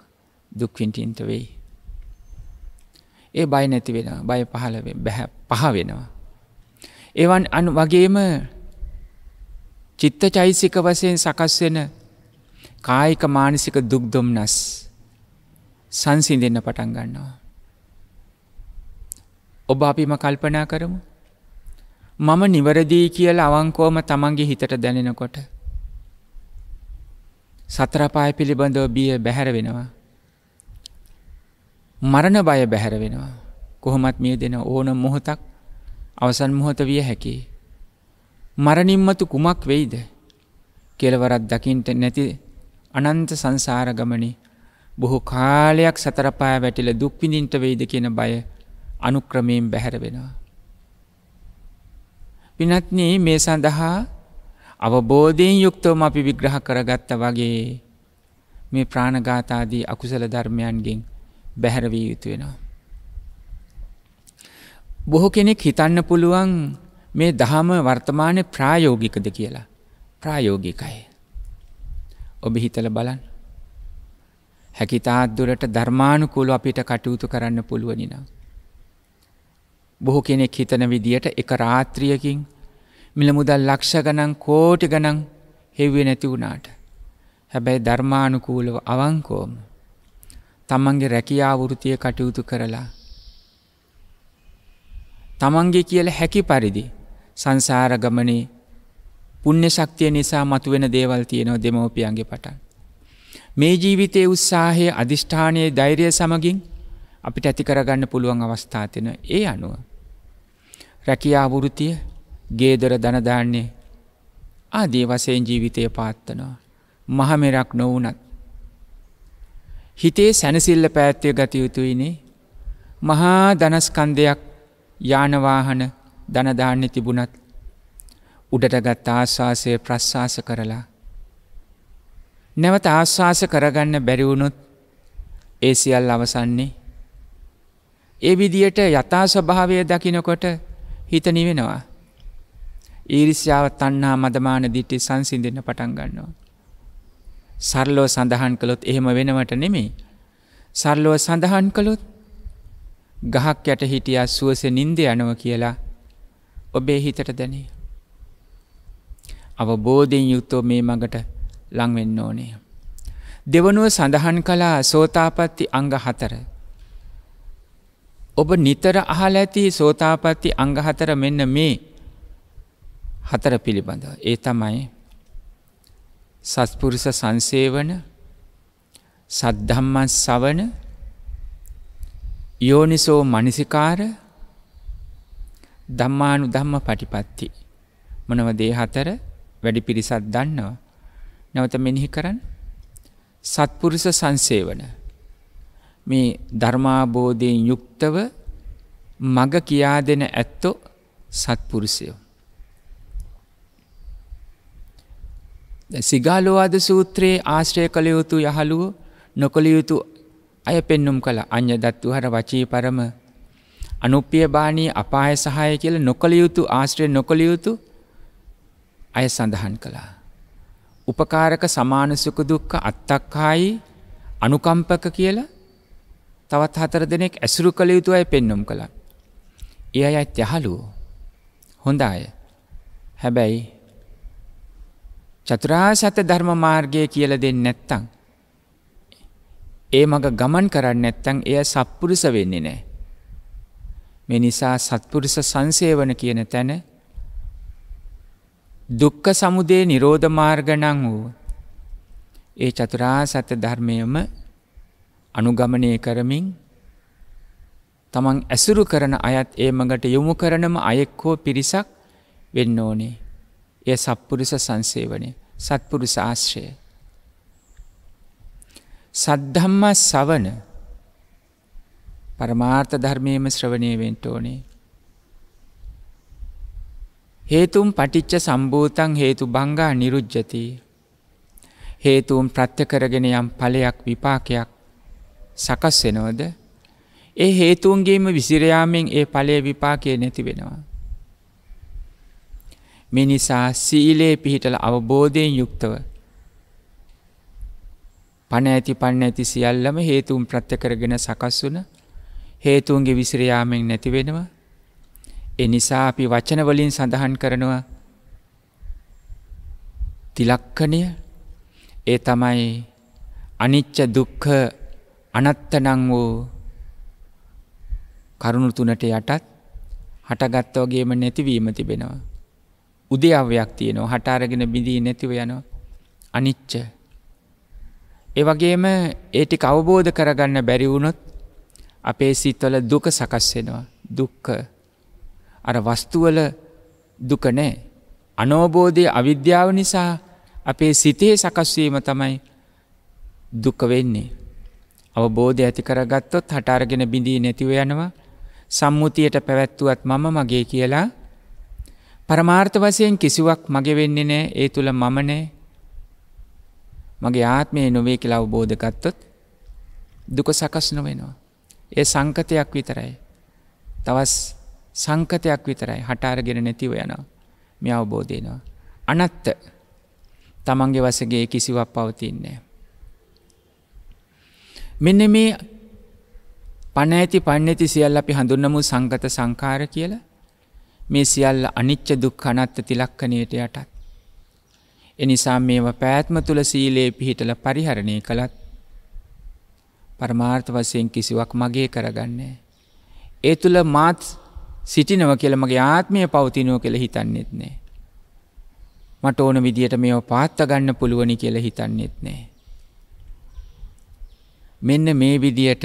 දුක්විින්ටින්ත වෙයි. ඒ බයි නැති වෙන බය පහල බැහැ පහ වෙනවා. එවන් අනු වගේම චිත්ත චෛසික වසයෙන් සකස්වෙන කායික මානසික දුක්දොම්නස් සංසින් දෙන්න පටන් ගන්නවා. ඔබ අපිම කල්පනා කරමු. මම නිවරදී කියල අවංකෝම තමන්ගේ හිතට දැනෙනකොට සතරපාය පිළිබඳව බිය බැහැර වෙනවා. මරණ බය බැහැර වෙනවා. කොහොමත් මිය දෙන ඕන මොහොතක් අවසන් මොහොත විය හැකි. මරණින්මතු කුමක් වෙයිද කෙලවරත් දකිින්ට නැති අනන්ත සංසාරගමනි බොහෝ කාලයක් සතරපාය වැටිල දුක්විඳින්ට වෙයිද කියන බය අනුක්‍රමයෙන් බැහැර වෙනවා. පිනත්නී මේ සඳහා අවබෝධයෙන් යුක්තවම අපි විග්‍රහ කරගත්ත වගේ මේ ප්‍රාණගාතාදී අකුසල ධර්මයන්ගෙන් බැහැරවී යුතු වෙනවා. බොහෝ කෙනෙක් හිතන්න පුළුවන් මේ දහම වර්තමානය ප්‍රායෝගිකද කියලා ප්‍රායෝගිකයි. ඔබ හිතල බලන් හැකිතාත්දුරට ධර්මානුකූල අපිට කටයුතු කරන්න පුළුවනිනම්. බොහෝ කෙනෙක් හිතන විදියට එක රාත්‍රියකින් මිල මුදල් ලක්ෂ ගණන් කෝටි ගණන් හෙව්වේ නැති වුණාට. හැබැයි ධර්මානුකූලව අවංකෝම. තමන්ගේ රැකියාවෘතිය කටයුතු කරලා. තමන්ගේ කියල හැකි පරිදි සංසාර ගමනේ පුුණ්‍ය ශක්තිය නිසා මතුවෙන දේවල් තියෙනවා දෙමෝපියන්ගේ පටන්. මේ ජීවිතයේ උත්සාහය අධිෂ්ඨානයේ ධෛරය සමගින් අපිට ඇති කරගන්න පුළුවන් අවස්ථාතින ඒ අනුව. රැකියාවෘතිය ගේදොර දනදාන්නේ ආදී වසයෙන් ජීවිතය පාත්තනවා. මහමෙරක් නොවනත්. හිතේ සැනසිල්ල පැත්වය ගතයුතුයිනේ මහා දනස්කන්දයක් යානවාහන දනදාන්න තිබුණත් උඩටගත් ආශවාසය ප්‍රශ්වාස කරලා. නැවත ආශ්වාස කරගන්න බැරිවුණොත් ඒ සියල් අවසන්නේ. ඒ විදියට යථා ස්වභාවය දකිනකොට හිතනිවෙනවා. ඊරිසියාව තන්නා මදමාන දිට්ටි සංසින්දන්න පටන් ගන්නවා. සරලෝ සඳහන් කළොත් එහෙම වෙනවට නෙමේ. සරලෝ සඳහන් කළොත් ගහක් යට හිටියා සුවස නින්ද යනව කියලා ඔබේ හිතට දැනේ. අවබෝධයෙන් යුත්තෝ මේ මඟට ලංවෙන්න ඕනේ. දෙවනුව සඳහන් කලා සෝතාපත්ති අංග හතර. ඔබ නිතර අහල ඇති සෝතාපත්ති අංගහතර මෙන්න මේ හතර පිළිබඳ. ඒ තමයි සත්පුරුස සංසේවන සද්ධම්මන් සවන යෝනිසෝ මනසිකාර දම්මානු දම්ම පටිපත්ති. මොනව දේ හතර වැඩි පිරිසත් දන්නවා. නැවත මෙනිහි කරන්න සත්පුරුස සංසේවන මේ ධර්මාබෝධයෙන් යුක්තව මග කියා දෙන ඇත්තෝ සත්පුරුෂයෝ. සිගාලෝවාද සූත්‍රයේ ආශ්‍රය කළ යුතු යහළුව නොකළ යුතු අය පෙන්නුම් කළ අන්‍ය දත්තු හර වචී පරම අනුප්පිය බානී අපාය සහය කියල නොකළ යුතු ආශ්‍රය නොකළ යුතු අය සඳහන් කළා. උපකාරක සමානසුක දුක්ක අත්තක්කායි අනුකම්පක කියල තවත් හතර දෙනෙක් ඇසුරු කළ යුතු අය පෙන්නුම් කළ. ඒ අයත් යහලුවෝ හොඳ අය හැබැයි චතුරා සත ධර්ම මාර්ගය කියල දෙන්න නැත්තං. ඒ මඟ ගමන් කරන්න නැත්තං එය සත්පුරුස වෙන්නේ නෑ. මේ නිසා සත්පුරුස සංසේවන කියන තැන දුක්ක සමුදේ නිරෝධ මාර්ගනං වූ ඒ චතුරා සත්‍ය ධර්මයම අනුගමනය කරමින් තමන් ඇසුරු කරන අයත් ඒ මඟට යොමු කරනම අයෙක් හෝ පිරිසක් වෙන්න ඕනේ. එය සත්පුරුෂ සංසේවනය සත්පුරුෂ ආශ්‍රය. සද්ධම්මා සවන පරමාර්ථ ධර්මයම ශ්‍රවණය වෙන්ට ඕනේ. හේතුම් පටිච්ච සම්භූතන් හේතු බංගා නිරුජ්ජති හේතුම් ප්‍රත්්‍යකරගෙන යම් පලයක් විපාකයක් සකස් වෙනෝද ඒ හේතුන්ගේම විසිරයාමෙන් ඒ පලේ විපාකය නැති වෙනවා. මේ නිසා සීලේ පිහිටල අවබෝධයෙන් යුක්තව පණ ඇති පන්න ඇති සියල්ලම හේතුම් ප්‍රත්්‍ය කරගෙන සකස් වන හේතුවන්ගේ විසිරයාමෙන් නැතිවෙනවා එනිසා අපි වචනවලින් සඳහන් කරනවා තිලක්කනය ඒ තමයි අනිච්ච දුක්ඛ අනත්තනං වූ කරුණු තුනට යටත් හටගත්තවගේම නැතිවීම තිබෙනවා. උදයවයක් තියෙනවා හට අරගෙන බිඳී නැතිව යනවා අනිච්ච. ඒ වගේම ඒටි අවබෝධ කරගන්න බැරිවුණොත් අපේ සිත්වල දුක සකස්වෙනවා දුක්ක අර වස්තුවල දුකනෑ අනෝබෝධය අවිද්‍යාව නිසා අපේ සිතේ සකස්වීම තමයි දුක වෙන්නේ. අවබෝධය ඇති කරගත්තොත් හටාරගෙන බිඳී නැතිව යනවා සම්මුතියට පැවැත්තුවත් මම මගේ කියලා පරමාර්ථ වසයෙන් කිසිවක් මගේ වෙන්නේ නෑ ඒ තුළ මම නෑ මගේ ආත්මය නොවේ කියලා අවබෝධකත්තොත් දුක සකස් නොවෙනවා. ඒ සංකතයක් විතරයි. තවස් සංකතයක් විතරයි හටාරගෙන නැතිව යනවා මෙ අවබෝධයනවා. අනත්ත තමන්ගේ වසගේ කිසිවක් පවතින්නේ. මෙන්න මේ පණ ඇති පන්න ඇති සියල් අපි හඳුන්නමු සංකත සංකාර කියලා මේ සියල්ල අනිච්ච දුක් අනත්ත තිලක්කනයට යටත්. එනිසා මේවා පෑත්ම තුළ සීලයේ පිහිටල පරිහරණය කළත් පරමාර්ථ වසයෙන් කිසිවක් මගේ කරගන්නේ. ඒ තුළ මාත් සිටිනව කියලමගේ ආත්මය පවතිනෝ කෙළ හිතන්නෙත් නෑ. මට ඕන විදියට මේ පාත්ත ගන්න පුළුවනි කියල හිතන්නෙත් නෑ. මෙන්න මේ විදියට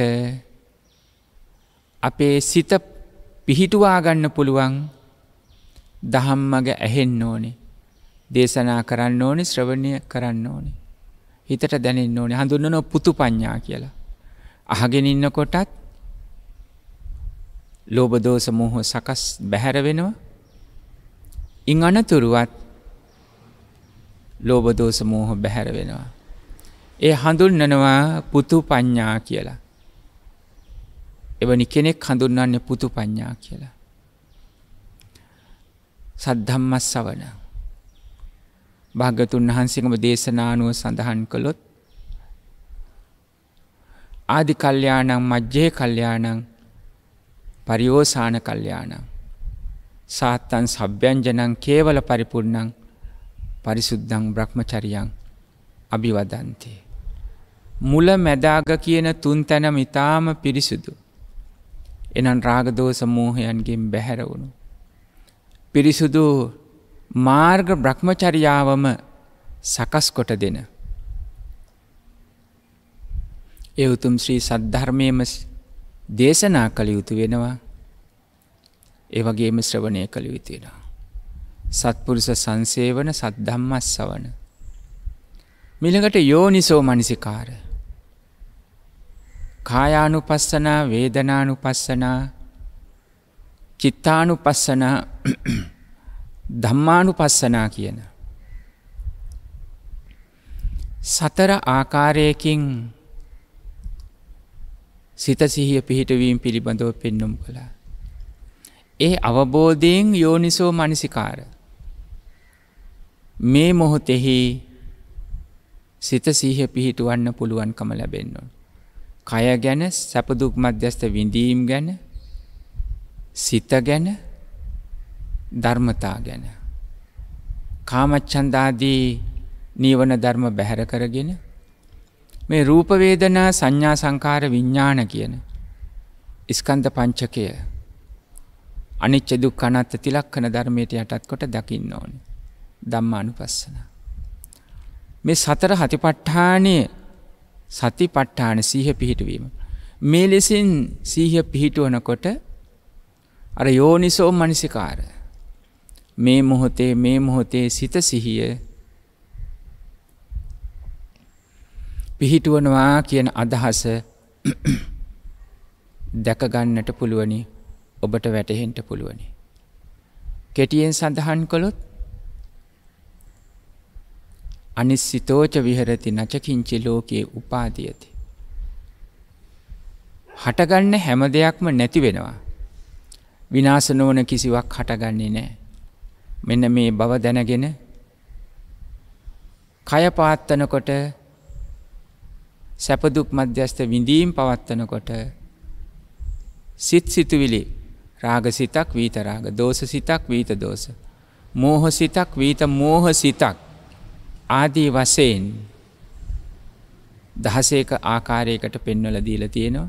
අපේ සිත පිහිටුවා ගන්න පුළුවන් දහම් මග ඇහෙන්න ඕනේ දේශනා කරන්න ඕනේ ශ්‍රවණය කරන්න ඕනේ. හිතට දැනෙන්න ඕනේ හඳුන්නන පුතු පඤ්ඥා කියලා. අහගෙන ඉන්න කොටත් ලෝබදෝස මොහෝ සකස් බැහැර වෙනවා. ඉං අනතුරුවත් ලෝබදෝස මෝහ බැහැර වෙනවා. ඒ හඳුන්නනවා පුතු පඤ්ඥා කියලා. එවැනි කෙනෙක් හඳුන්නන්නේ පුතු පඤ්ඥා කියලා. සද්ධම්මස්සවන භාගතුන් වහන්සේකම දේශනානුව සඳහන් කළොත් ආදි කල්්‍යයානං මජ්ජේ කල්්‍යයානං පරිියෝසාන කල්්‍යයානං සාත්තන් සභ්‍යන්ජනං කේවල පරිපුර්ණං පරිසුද්ධං බ්‍රහ්මචරියං අභිවදන්තේ. මුල මැදාග කියන තුන් තැන මිතාම පිරිසුදු. එනන් රාගදෝසමූහයන්ගෙන් බැහැරවුණු. පිරිසුදු මාර්ග බ්‍රහ්මචරියාවම සකස්කොට දෙන. එවුතුම් ශ්‍රී සද්ධර්මයම දේශනා කළ යුතු වෙනවා ඒවගේම ශ්‍රවණය කළ යුතුෙනවා. සත්පුරුස සංසේවන සද්ධම්මස් සවන. මිළඟට යෝනිසෝ මනසිකාර. කායානු පස්සනා වේදනානු පස්සනා චිත්තානු පස්සනා ධම්මානු පස්සනා කියන. සතර ආකාරයකින් සිතසිහිය පිහිටවීම් පිළිබඳව පෙන්නුම් කළා. ඒ අවබෝධයෙන් යෝනිසෝ මනසිකාර. මේ මොහොතෙහි සිතසිහ පිහිටුවන්න පුළුවන්කම ලැබෙන්නවා. කය ගැන සැපදුක් මධ්‍යස්ත විඳීම් ගැන සිත ගැන ධර්මතා ගැන. කාමච්චන්දාදී නීවන ධර්ම බැහැර කරගෙන මේ රූපවේදනා සංඥා සංකාර විඤ්ඥාන කියන ඉස්කන්ධ පංචකය අනිච්ච දුක් කනත්ත තිලක්කන ධර්මයට යටත් කොට දකින්න ඕන දම්මානු පස්සන. මේ සතර හතිපට්ඨානය සති පට්ඨාන සීහ පිහිටවීම. මේ ලෙසින් සීහ පිහිටුවනකොට අර යෝනිසෝ මනසිකාර මේ මොහොතේ මේ මොහොතේ සිත සිහිය පිහිටුවනවා කියන අදහස දැකගන්නට පුළුවනි ඔබට වැටහෙන්ට පුළුවනි. කෙටියෙන් සඳහන් කළොත් අනිස්සිතෝච විහරති නචකින්චි ලෝකයේ උපාතියති. හටගන්න හැම දෙයක්ම නැති වෙනවා විනාශ නොවන කිසිවක් හටගන්නේ නෑ. මෙන්න මේ බව දැනගෙන කය පාත්තනකොට සැපදුක් මධ්‍යස්ත විඳීම් පවත්වනකොට සිත් සිතුවිලි රාග සිතක් වීත රාග දෝස සිතක් වීත දෝස. මෝහ සිතක් වීත මෝහ සිතක් ආදී වසයෙන් දහසේක ආකාරයකට පෙන්වල දීල තියෙනවා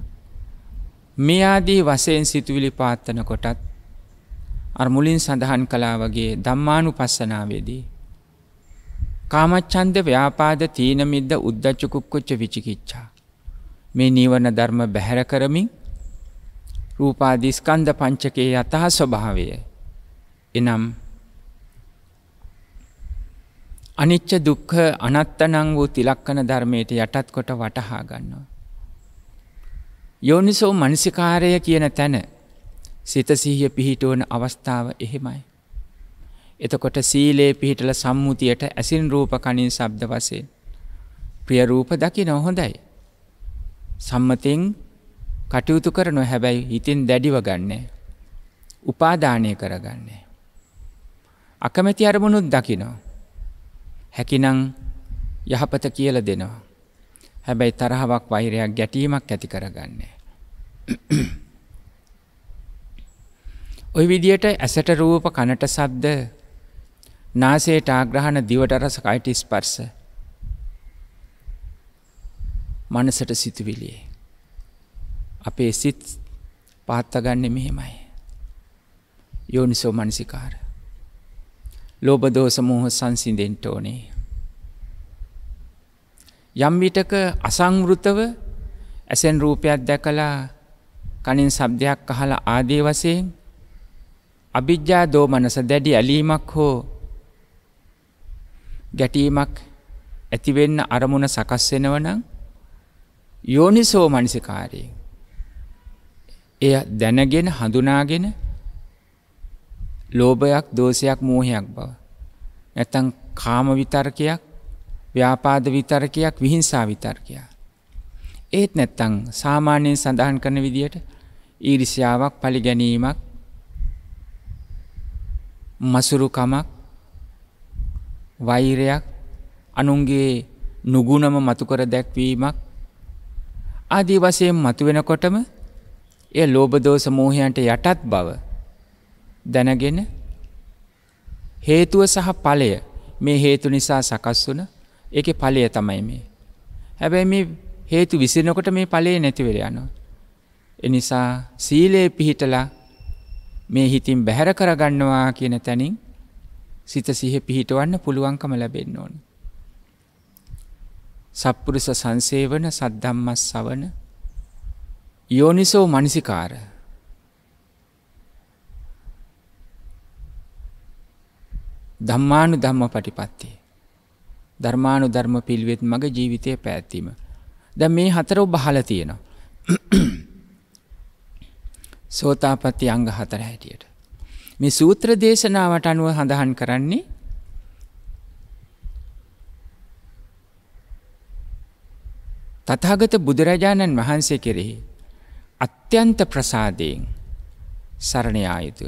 මේ ආදී වසයෙන් සිතුවිලි පාත්තන කොටත් අර මුලින් සඳහන් කලා වගේ ධම්මානු පස්සනාවේදී. කාමච්චන්ද ව්‍යාපාද තීන මිද්ද උද්දච්චකුක්කොච්ච විචිකිච්චා. මේ නීවන ධර්ම බැහැර කරමින් රූපාදිස්කන්ධ පංචකයේ යතහ ස්වභාවය එනම් අනිච්ච දුක්හ අනත්තනං වූ තිලක්කන ධර්මයට යටත් කොට වටහා ගන්නවා. යෝනිසෝ මනසිකාරය කියන තැන සිතසිහිය පිහිටුවන අවස්ථාව එහෙමයි. එතකොට සීලේ පිහිටල සම්මුතියට ඇසින් රූප කණින් සබ්ද වසයෙන්. ප්‍රියරූප දකි නොහොඳයි. සම්මතින් කටයුතු කර නොහැබැයි හිතින් දැඩිව ගන්නේ. උපාධානය කරගන්නේ. අකමැති අරමුණුත් දකිනෝ. හැකිනං යහපත කියල දෙනවා. හැබැයි තරහවක් වෛරයක් ගැටීමක් ඇති කරගන්නේ. ওই විදියට ඇසට රූප කනට සද්ද නාසේට ආග්‍රහණ දිවට රස කයට ස්පර්ශ මනසට සිතුවිලියේ අපේ සිත් පාත්තගන්න මෙහෙමයි යෝනිසෝ මනසිකාර ලෝභ දෝෂ මෝහ සංසිඳෙන්න ඕනේ යම් විටක අසංවෘතව ඇසෙන් රූපයක් දැකලා කනින් සබ්දයක් අහලා ආදී වසයෙන් අභිජ්ජා දෝ මනස දැඩි ඇලීමක් හෝ ගැටීමක් ඇතිවෙන්න අරමුණ සකස්වෙනවනම් යෝනිසෝ මනසිකාරයෙන් එය දැනගෙන හඳුනාගෙන ලෝභයක් දෝෂයක් මෝහයක් බව නැතන් කාම විතර්කයක් ව්‍යාපාද විතර්කයක් විහිංසා විතර්කයක් ඒත් නැත්තං සාමාන්‍යයෙන් සඳහන් කරන විදියට ඊරිසියාවක් පලිගැනීමක් මසුරුකමක් වෛරයක් අනුන්ගේ නුගුණම මතුකර දැක්වීමක් ආදී වසයෙන් මතුවෙනකොටම එය ලෝබදෝස මෝහයන්ට යටත් බව දැනගෙන හේතුව සහ පලය මේ හේතු නිසා සකස් වන එක පලය තමයි මේ. හැබැයි මේ හේතු විසිනකොට මේ පලේ නැතිවර යනවා. එනිසා සීලයේ පිහිටලා මේ හිතින් බැහැර කරගන්නවා කියන තැනින් සිත සිහ පිහිටවන්න පුළුවන්කම ලැබෙන්න ඕන. සප්පුරුස සංසේවන සද්ධම්මස් සවන යෝනිසෝ මනසිකාර ධම්මානු ධම්ම පටිපත්තේ. ධර්මානු ධර්ම පිල්වෙත් මගේ ජීවිතය පැත්වීම. දැ මේ හතර ඔබ හල තියෙනවා. සෝතාපත්ති අංග හතර හැටියට. මේ සූත්‍ර දේශනාවට අනුව හඳහන් කරන්නේ තතාගත බුදුරජාණන් වහන්සේ කෙරෙහි අත්‍යන්ත ප්‍රසාදයෙන් සරණයායුතු.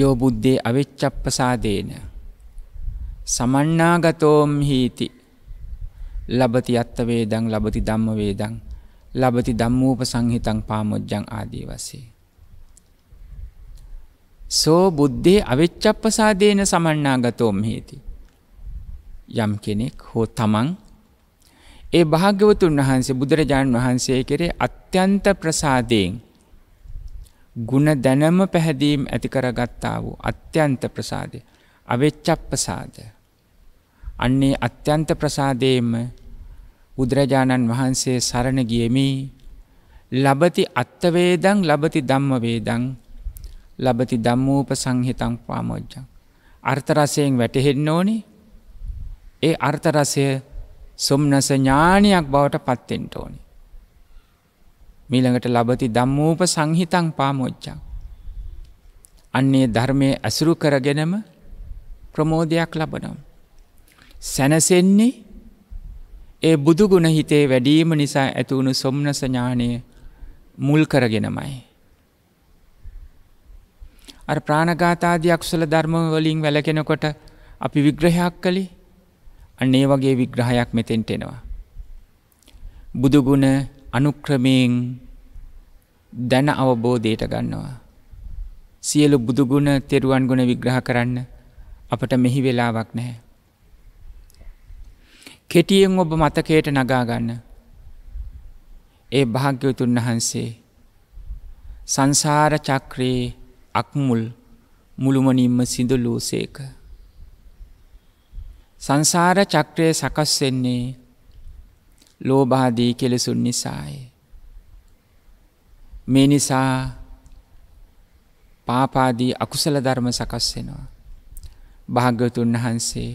යෝ බුද්ධේ අවිච්චප්පසාදේන සමන්නාගතෝම් හීති ලබති අත්තවේදං ලබති ධම්ම වේදං ලබති ධම්මූප සංහිතං පාමුජ්ජං ආදී වසේ. සෝ බුද්ධේ අවිච්චප්පසාදේන සමන්නාගතෝ මෙහිති. යම් කෙනෙක් හෝ තමන් ඒ භාග්‍යවතුන් වහන්සේ බුදුරජාණන් වහන්සේ කෙරේ අත්‍යන්ත ප්‍රසාදයෙන් ගුණ දැනම පැහැදීම් ඇති කරගත්තා වූ අත්‍යන්ත ප්‍රසාදය අවෙච්චප්පසාද අන්නේ අත්‍යන්ත ප්‍රසාදයෙන්ම බුදුරජාණන් වහන්සේ සරණ ගියමි ලබති අත්තවේදං ලබති ධම්මවේදං ලබති ධම්මූප සංහිතං පාමෝජ්ජං. අර්ථරසයෙන් වැටහෙන්න ඕනි ඒ අර්ථරසය සුම්නස ඥානයක් බවට පත්තෙන්ට ඕනි. මීළඟට ලබති ධම්මූප සංහිතං පාමෝච්චං. අන්නේ ධර්මය ඇසුරු කරගෙනම ප්‍රමෝදයක් ලබනම්. සැනසෙන්නේ ඒ බුදුගුණ හිතේ වැඩීම නිසා ඇතිවුණු සොම්නසඥානය මුල් කරගෙනමයි. අර ප්‍රාණගාතාදී අක්ෂල ධර්මවලින් වැලකෙනකොට අපි විග්‍රහයක් කළි අන්නේ වගේ විග්‍රහයක් මෙතෙන්ට එනවා. බුදුගුණ අනුක්‍රමයෙන් දැන අවබෝධයට ගන්නවා. සියලු බුදුගුණ තෙරුවන් ගුණ විග්‍රහ කරන්න අපට මෙහි වෙලාවක් නැහැ. කෙටියෙන් ඔබ මතකයට නගාගන්න. ඒ භාග්‍යවතුන් වහන්සේ සංසාර චක්‍රයේ අක්මුල් මුළුමනින්ම සිදුලූ සේක. සංසාර චක්‍රය සකස්වෙන්නේ ලෝබාදී කෙලෙසුන් නිසායි. මේ නිසා පාපාදී අකුසල ධර්ම සකස්වෙනවා. භාග්‍යතුන් වහන්සේ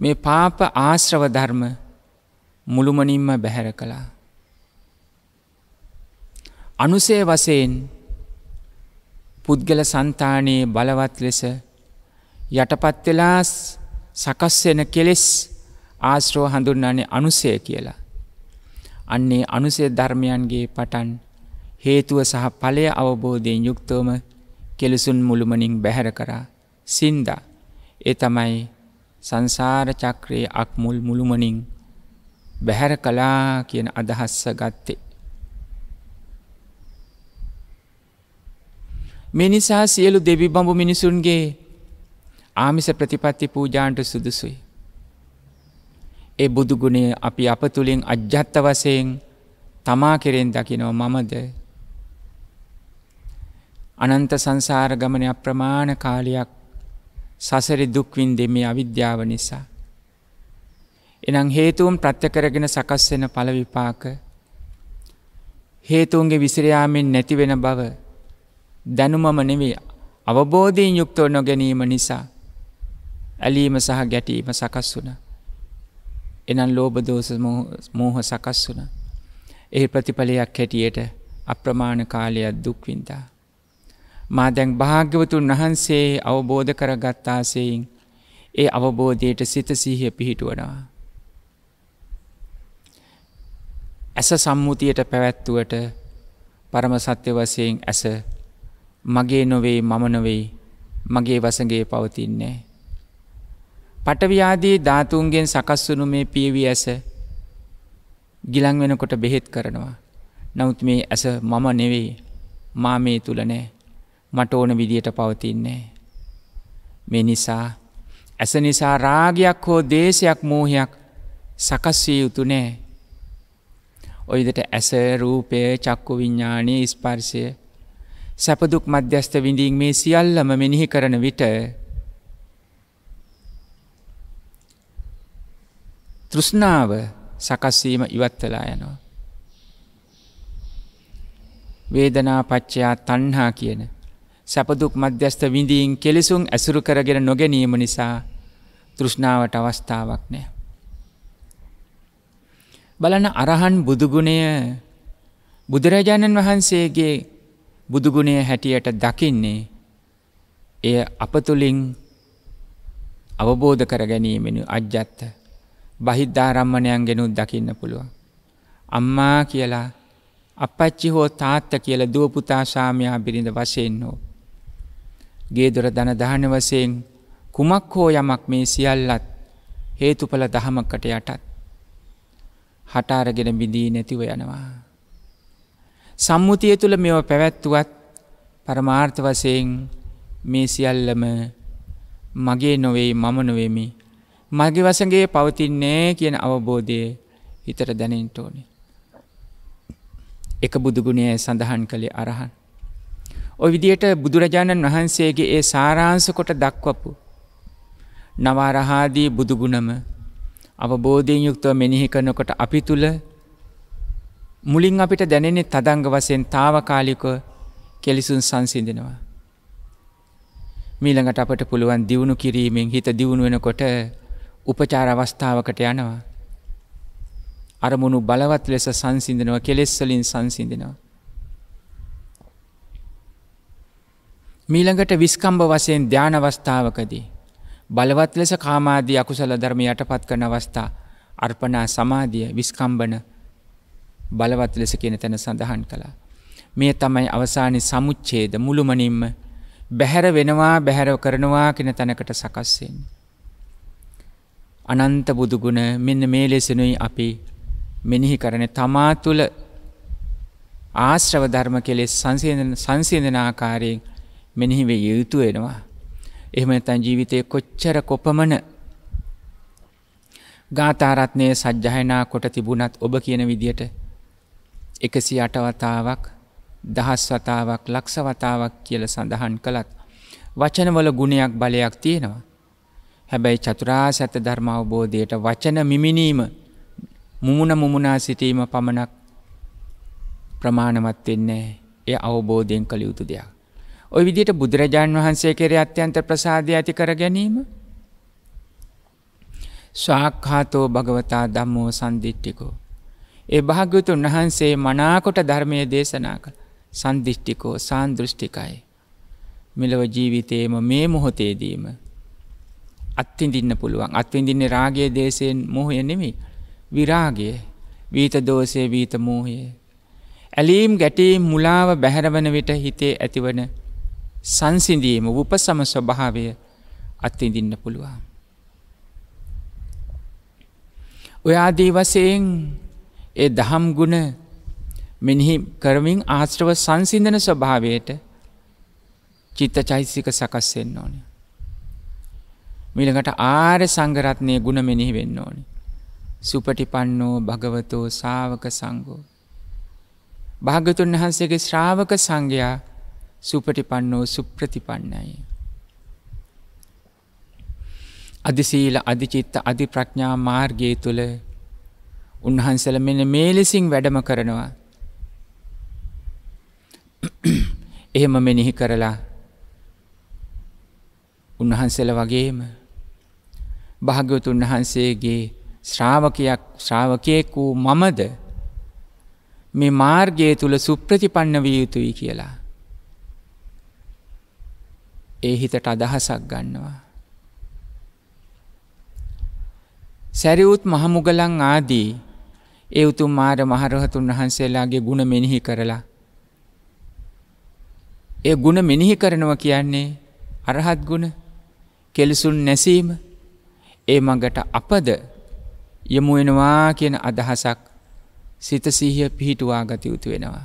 මේ පාප ආශ්‍රව ධර්ම මුළුමනින්ම බැහැර කළා. අනුසේ වසයෙන් පුද්ගල සන්තානයේ බලවත් ලෙස යටපත් වෙලා සකස් වෙන කෙලෙස් ආශ්‍රව හඳුන්වන්නේ අනුසය කියලා. අන්නේ අනුසය ධර්මයන්ගේ පටන් හේතුව සහ ඵලය අවබෝධයෙන් යුක්තවම කෙලෙසුන් මුළුමනින් බැහැර කරා සින්දා. ඒ තමයි සංසාර චක්‍රයේ අක්මුල් මුළුමනින් බැහැර කලා කියන අදහස්ස ගත්තේ. මිනිසා සියලු දෙවි බඹු මිනිසුන්ගේ ආමිස ප්‍රතිපත්ති පූජාන්ට සුදුසුයි. ඒ බුදුගුණේ අපි අප තුළින් අජ්‍යත්ත වසයෙන් තමා කෙරෙන් දකිනව මමද අනන්ත සංසාර ගමන අප්‍රමාණ කාලයක් සසරි දුක්වින් දෙමේ අවිද්‍යාව නිසා. එනම් හේතුවම් ප්‍රත්‍යකරගෙන සකස්වෙන පලවිපාක හේතුවන්ගේ විසිරයාමෙන් නැතිවෙන බව දැනුමම නෙවේ අවබෝධයෙන් යුක්තව නොගැනීම නිසා ඇලීම සහ ගැටීම සකස් වුණ. එනම් ලෝබදෝස මෝහ සකස් වුණ. ඒ ප්‍රතිඵලයක් හැටියට අප්‍රමාණ කාලයක් දුක්වින්දා. මා දැන් භාග්‍යවතුන් වහන්සේ අවබෝධ කර ගත්තාසයෙන් ඒ අවබෝධයට සිතසිහිය පිහිටුවනවා. ඇස සම්මුතියට පැවැත්තුවට පරම සත්‍ය වසයෙන් ඇස මගේ නොවේ මම නොවෙයි මගේ වසගේ පවතින්නේ. පටවියාදී ධාතුන්ගෙන් සකස්වනු මේ පියවී ඇස ගිලං වෙනකොට බෙහෙත් කරනවා. නමුත් මේ ඇස මම නෙවෙයි මා මේ තුළ නෑ. මට ඕන විදියට පවතින්නේ. මේ නිසා ඇස නිසා රාගයක් හෝ දේශයක් මෝහයක් සකස්වී යුතු නෑ. ඔයිදට ඇස රූපය චක්කු විඤ්ඥානයේ ස්පර්ශය සැපදුක් මධ්‍යස්ත විඳින් මේ සියල්ලම මෙනිහි කරන විට තෘෂ්ණාව සකස්වීම ඉවත්වලා යනවා. වේදනා පච්චයා තන්හා කියන සැපදුක් මධ්‍යස්ත විඳීන් කෙලෙසුන් ඇසුරු කරගෙන නොගැනීම නිසා තෘෂ්ණාවට අවස්ථාවක් නෑ. බලන අරහන් බුදුගුණය බුදුරජාණන් වහන්සේගේ බුදුගුණය හැටියට දකින්නේ එය අප තුළින් අවබෝධ කර ගැනීමෙනු අජ්‍යත්ත බහිද්ධාරම්මණයන්ගෙනුත් දකින්න පුළුවන්. අම්මා කියලා අපච්චි හෝ තාත්ත කියල දුවපුතා සාමයා බිරිඳ වශයෙන් හෝ. ගේදොර දන දහන වසයෙන් කුමක් හෝ යමක් මේ සියල්ලත් හේතුඵල දහමකට යටත් හටාරගෙන බිඳී නැතිව යනවා. සම්මුතිය තුළ මෙව පැවැත්තුවත් පරමාර්ථ වසයෙන් මේ සියල්ලම මගේ නොවෙයි මම නොවෙමි මගේ වසගේ පවතින්නේ කියන අවබෝධය හිතර දැනෙන්ට ඕනේ. එක බුදුගුණය සඳහන් කළේ අරහන්. ඔය විදියට බුදුරජාණන් වහන්සේගේ ඒ සාරාංස කොට දක්වපු. නවාරහාදී බුදුගුණම අවබෝධයෙන් යුක්තව මෙනෙහි කරනකොට අපි තුළ මුලින් අපිට දැනෙන්නේ තදංග වසයෙන් තාවකාලික කෙලිසුන් සංසිඳෙනවා. මීළඟට අපට පුළුවන් දියුණු කිරීමෙන් හිත දියුණු වෙනකොට උපචාර අවස්ථාවකට යනවා. අරමුණු බලවත් ලෙස සංසිඳනවා කෙලෙස්වලින් සංසිඳෙනවා. මීළඟට විස්කම්භ වසයෙන් ධ්‍යානවස්ථාවකදී. බලවත් ලෙස කාමාදී අකුසල ධර්ම යටපත් කන අවස්ථා අර්පනා සමාධිය විස්කම්බන බලවත් ලෙස කියන තැන සඳහන් කළා. මේ තමයි අවසානි සමුච්චේද මුළුමනින්ම බැහැර වෙනවා බැහැර කරනවා කෙන තැනකට සකස්සෙන්. අනන්ත බුදුගුණ මෙන්න මේ ලෙසනුයි අපි මෙනිහි කරන තමා තුළ ආශ්‍රව ධර්ම කෙලෙස් සංසේදන ආකාරයෙන් මෙනෙහි වෙ යුතු වෙනවා. එහෙම නැත්නම් ජීවිතයේ කොච්චර කොපමණ ගාථාරත්නයේ සජ්ජහායනා කොට තිබුණත් ඔබ කියන විදියට 108 වතාවක් දහස් වතාවක් ලක්ෂ වතාවක් කියලා සඳහන් කළත් වචනවල ගුණයක් බලයක් තියෙනවා. හැබැයි චතුරා සත්‍ය ධර්ම අවබෝධයට වචන මිමිනීම මුමුණ මුමුණා සිටීම පමණක් ප්‍රමාණවත් වෙන්නේ ඒ අවබෝධයෙන් කළ යුතු දෙයක්. ඔය විදියට බුදුරජාණන් වහන්සේ කෙරේ අත්‍යන්ත ප්‍රසාධය ඇති කර ගැනීම ශාක්ඛාතෝ භගවතා දම්මෝ සන්දිිට්ටිකෝ. ඒ භාග්‍යතුන් වහන්සේ මනාකොට ධර්මය දේශනා කළ සන්දිිෂ්ටිකෝ සාන්දෘෂ්ටිකයි. මෙලව ජීවිතයේම මේ මොහොතේදීම. අත්තිඳින්න පුළුවන් අත්විඳින්නේ රාගය දේශයෙන් මොහය නෙමි විරාගය වීත දෝසය වීත මූහය. ඇලීම් ගැටීම් මුලාව බැහැරවන විට හිතේ ඇතිවන සංසිඳීම උපසම ස්වභාවය අත්තිඳින්න පුළුවන්. ඔයාදී වසයෙන් ඒ දහම් ගුණ මෙිනිහි කරමින් ආශ්‍රව සංසිින්දන ස්වභාවයට චිත්ත චෛසික සකස්වෙන්න ඕන. මිළඟට ආර සංගරත්නය ගුණ මෙනෙහි වෙන්න ඕනි. සුපටි පන්නෝ භගවතෝ සාවක සංගෝ. භාගතුන් වහන්සේගේ ශ්‍රාවක සංඝයා සුපටිපන්නෝ සුප්‍රතිපන්නයි. අධිසීල අධිචිත්ත අධිප්‍රඥා මාර්ගයේ තුළ උන්වහන්සල මෙන මේ ලෙසින් වැඩම කරනවා. එහෙම මෙනෙහි කරලා උන්වහන්සල වගේම භාග්‍යවතුන් වහන්සේගේ ශ්‍රාවකයක් ශ්‍රාවකයෙක් වූ මමද මේ මාර්ගය තුළ සුප්‍රතිපන්න විය යුතුයි කියලා. ඒ හිතට අදහසක් ගන්නවා. සැරියුත් මහමුගලන් ආදී ඒ උතුම් මාර මහරහතුන් වහන්සේලාගේ ගුණ මෙනෙහි කරලා. ඒ ගුණ මෙනෙහි කරනව කියන්නේ අරහත් ගුණ කෙලසුන් නැසීම ඒ මඟට අපද යමුවෙනවා කියන අදහසක් සිතසිහිය පිහිටුවා ගතයුතු වෙනවා.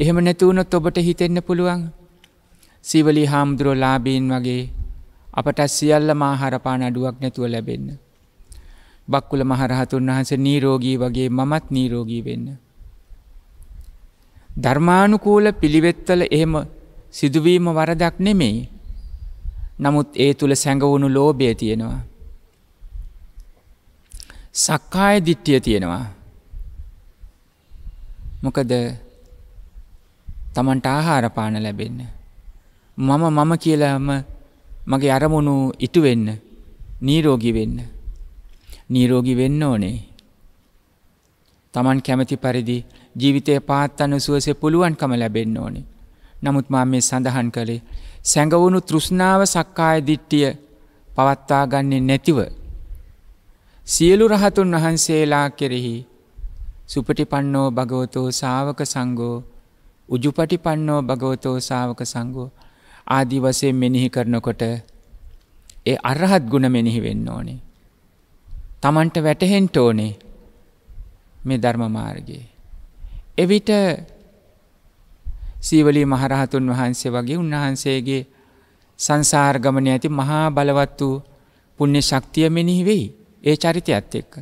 එහෙම නැතුවනොත් ඔබට හිතෙන්න පුළුවන් සිවලි හාමුදුරෝ ලාබීන් වගේ අපට සියල්ල මාහරපාන අඩුවක් නැතුව ලැබෙන්න. බක්කුල මහරහතුන් වහන්ස නීරෝගී වගේ මමත් නීරෝගී වෙන්න. ධර්මානුකූල පිළිවෙත්තල එහෙම සිදුවීම වරදක් නෙමෙයි. නමුත් ඒ තුළ සැඟවුණු ලෝභය තියෙනවා. සක්කාය දිට්ටිය තියෙනවා. මොකද තමන්ට ආහාරපාන ලැබෙන්නේ. මම මම කියලාම මගේ අරමුණු ඉටු වෙන්න නීරෝගි වෙන්න නීරෝගි වෙන්න ඕනේ තමන් කැමති පරිදි ජීවිතය පාත්තන්න සුවසේ පුළුවන්කම ලැබෙන්න ඕනේ නමුත් මා මේ සඳහන් කළේ සැඟවුණු තෘෂ්ණාව සක්කාය දිට්ටිය පවත්තා ගන්නේ නැතිව. සියලු රහතුන් වහන්සේලා කෙරෙහි සුපටිපන්නෝ භගවතෝ සාවක සංගෝ උජුපටිපන්නෝ භගවතෝ සාවක සංගෝ ආදි වශයෙන් මෙනෙහි කරනකොට ඒ අරහත් ගුණ මෙනෙහි වෙන්න ඕනේ. Tamanට වැටහෙන්න ඕනේ මේ ධර්ම මාර්ගයේ. එවිට සීවලී මහරහතුන් වහන්සේ වගේ උන්වහන්සේගේ සංසාර ගමන ඇති මහා බලවත් වූ පුණ්‍ය ශක්තිය මෙනෙහි වෙයි. ඒ චරිතයත් එක්ක.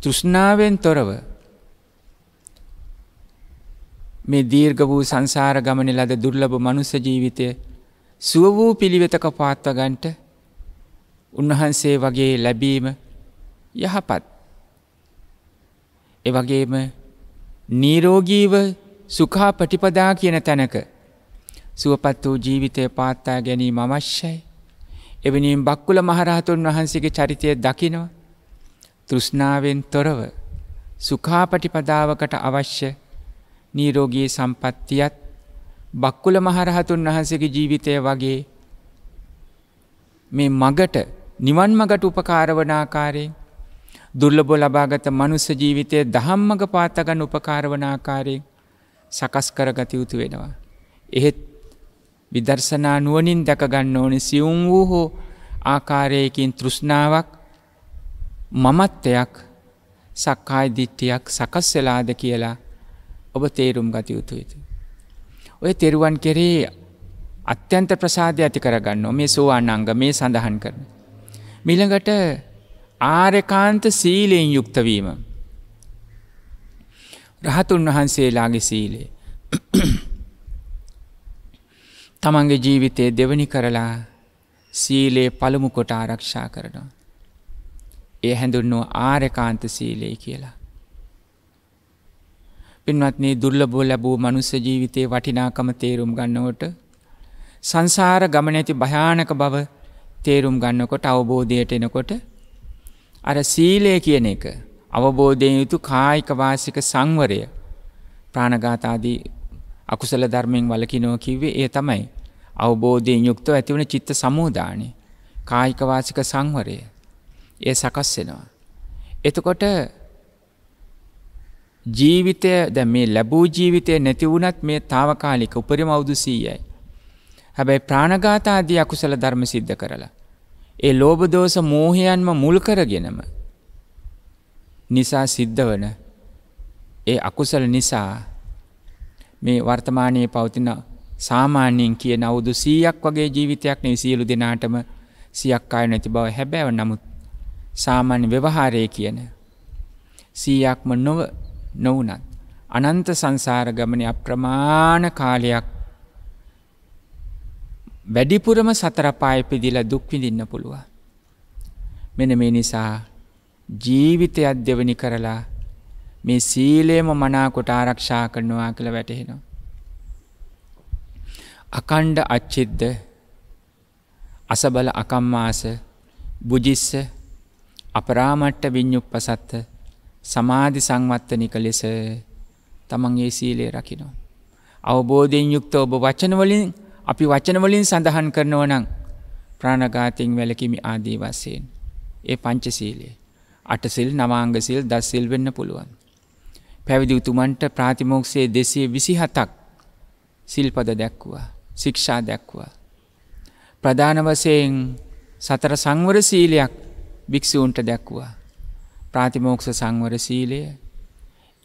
තෘෂ්ණාවෙන් තොරව මේ දීර්ග වූ සංසාර ගමන ලද දුර්ලභ මනුස්ස ජීවිතය සුව වූ පිළිවෙතක පාත්වගන්ට උන්වහන්සේ වගේ ලැබීම යහපත්. එවගේම නීරෝගීව සුකා පටිපදා කියන තැනක සුවපත් වූ ජීවිතය පාත්තා ගැනීම අවශ්‍යයි. එවැනිම් බක්කුල මහරහතුන් වහන්සේගේ චරිතය දකිනවා. තෘෂ්ණාවෙන් තොරව සුකාපටිපදාවකට අවශ්‍ය නීරෝගී සම්පත්තියත් බක්කුල මහරහතුන් වහන්සේගේ ජීවිතය වගේ මේ මගට නිවන් මගට උපකාරවනාකාරයෙන් දුර්ලබ ලබාගත මනුස්ස ජීවිතය දහම්මග පාතගන්න උපකාරවනාකාරයෙන් සකස් කරගත යුතු වෙනවා. එහෙත් විදර්ශනා නුවනින් දැකගන්න ඕන සියුම් වූ හෝ ආකාරයකින් තෘෂ්ණාවක් මමත්තයක් සක්කායි දිට්ටියක් සකස් වෙලාද කියලා ඔබ තේරුම් ගත යුතුයිද. ඔය තෙරුවන් කෙරේ අත්‍යන්ත ප්‍රසාධ ඇති කරගන්න මේ සෝවාන් අංග මේ සඳහන් කරන. මිළඟට ආරකාන්ත සීලයෙන් යුක්තවීම. රහතුන් වහන්සේලාගේ සීලේ. තමන්ගේ ජීවිතය දෙවනි කරලා සීලේ පළමු කොට ආරක්ෂා කරනවා. ඒ හැඳුන්නෝ ආරකාන්ත සීලේ කියලා. පින්වත්න්නේ දුර්ලබෝ ලැබූ මනුස්ස ජීවිතයේ වටිනාකම තේරුම් ගන්නවට සංසාර ගමන ඇති භයානක බව තේරුම් ගන්නකොට අවබෝධයට එනකොට අර සීලය කියන එක අවබෝධයෙන් යුතු කායිකවාසික සංවරය ප්‍රාණගාතාදී අකුසල ධර්මයෙන් වලකිනෝ කිව්වේ ඒ තමයි අවබෝධයෙන් යුක්තව ඇතිවන චිත්ත සමූදානය කායිකවාසික සංවරය ඒ සකස් වෙනවා. එතකොට ජීවිතය දැ මේ ලැබූ ජීවිතය නැතිවුණත් මේ තාවකාලික උපරිම අවුදු සීයයි. හැබැයි ප්‍රාණගාතාදී අකුසල ධර්ම සිද්ධ කරලා. ඒ ලෝබදෝස මෝහයන්ම මුල් කරගෙනම. නිසා සිද්ධ වන ඒ අකුසල නිසා මේ වර්තමානයේ පවතින සාමාන්‍යයෙන් කිය නවුදු සීයක් වගේ ජීවිතයක් නේ සියලු දෙනාටම සියක් අය නැති බව හැබැව නමුත් සාමාන්‍ය ව්‍යවහාරය කියන සීයක්ම නොව නොවනත්. අනන්ත සංසාර ගමන අප්‍රමාණ කාලයක් වැඩිපුරම සතරපායපිදිල දුක්විඳින්න පුළුව. මෙන මේ නිසා ජීවිතය අධ්‍යවනි කරලා මේ සීලේම මනාකොට ආරක්ෂා කරනවා කළ වැටහෙනවා. අකණ්ඩ අච්චිද්ද අසබල අකම්මාස බුජිස්ස අපරාමට්ට විඤ්ඥුප්පසත්ත සමාධි සංවත්තනික ලෙස තමන්ගේ සීලේ රකිනෝ. අවබෝධයෙන් යුක්ත ඔබ වචනවලින් අපි වචනවලින් සඳහන් කරනවනං ප්‍රාණගාතින් වැලකිමි ආදී වස්සයෙන්. ඒ පංචසීලේ. අටසිල් නවාංගසිල් දස්සිල් වෙන්න පුළුවන්. පැවිදි උතුමන්ට ප්‍රාතිමෝක්ෂයේ දෙසේ විසි හතක් සිල්පද දැක්වවා ශික්ෂා දැක්වා. ප්‍රධාන වසයෙන් සතර සංවර සීලයක් භික්‍ෂූන්ට දැක්වා. ප්‍රාතිමෝක්ෂ සංවර සීලය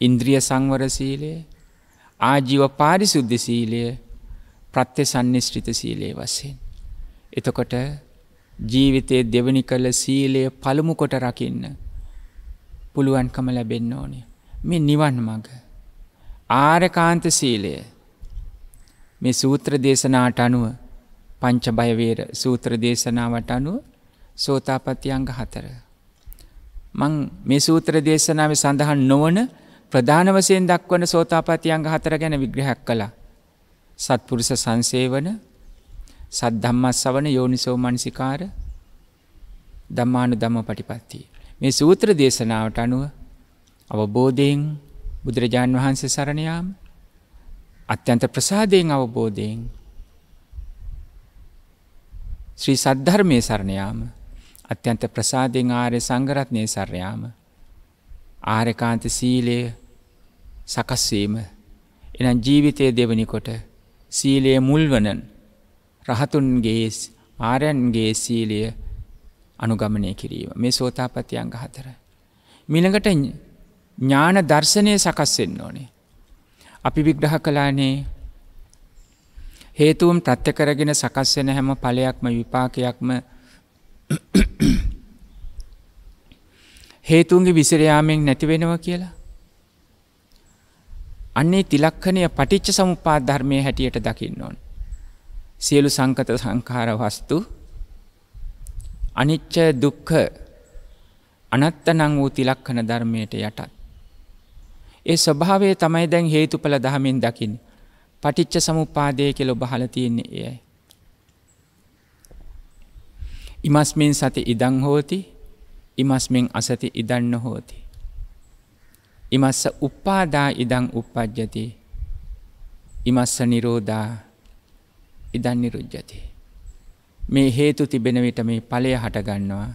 ඉන්ද්‍රිය සංවර සීලය ආජීව පාරිසුද්ධ සීලය ප්‍රත්‍ය සන්නිශ්්‍රිත සීලයේ වස්සෙන්. එතකොට ජීවිතයේ දෙවනි කළ සීලය පළමු කොට රකින්න පුළුවන්කම ලැබෙන්න ඕනේ. මේ නිවන් මඟ. ආරකාන්ත සීලය මේ සූත්‍ර දේශනාට අනුව පංච භයවේර සූත්‍ර දේශනාවට අනුව සෝතාපත්තියංග හතර. මං මේ සූත්‍ර දේශනාව සඳහන් නොවන ප්‍රධාන වසයෙන් දක්වන සෝතාපතියන්ග හතර ගැන විග්‍රහක් කළා. සත්පුරුෂ සංසේවන සද්ධම්මස් සවන යෝනිසෝ මනසිකාර දම්මානු දම්ම පටිපත්තිය. මේ සූත්‍ර දේශනාවට අනුව අවබෝධයෙන් බුදුරජාණන් වහන්සේ සරණයාම අත්‍යන්ත ප්‍රසාදයෙන් අවබෝධයෙන් ශ්‍රී සද්ධර්මය සරණයාම අත්‍යන්ත ප්‍රසාධෙන් ආරය සංගරත්නය සර්යාම ආරකාන්ත සීලය සකස්වීම එනම් ජීවිතය දෙවනිකොට සීලය මුල්වනන් රහතුන්ගේ ආරයන්ගේ සීලය අනුගමනය කිරීම මේ සෝතාපති අංග හතර. මිළඟට ඥාන දර්ශනය සකස්වෙන්න ඕනේ. අපි විග්‍රහ කලානේ හේතුවම් ප්‍රත්්‍ය කරගෙන සකස්වෙන හැම පලයක්ම විපාකයක්ම හේතුන්ගේ විසිරයාමෙන් නැතිවෙනව කියලා. අන්නේ තිලක්කනය පටිච්ච සමුපාත් ධර්මය හැටියට දකින්න ඕන. සියලු සංකත සංකාර වස්තු අනිච්ච දුක්ක අනත්ත නං වූ තිලක්කන ධර්මයට යටත්. ඒ ස්වභාවේ තමයි දැන් හේතුඵල දහමින් දකිින් පටිච්ච සමුපාදය කෙලො බහල තියන්නේ ඒයි. ඉමස්මෙන් සති ඉදං හෝති ඉමස්මෙන් අසති ඉදන්න හෝති. ඉමස්ස උප්පාදා ඉදං උපපද්ජති ඉමස්ස නිරෝධා ඉදන් නිරුද්ජති. මේ හේතු තිබෙන විට මේ ඵලය හටගන්නවා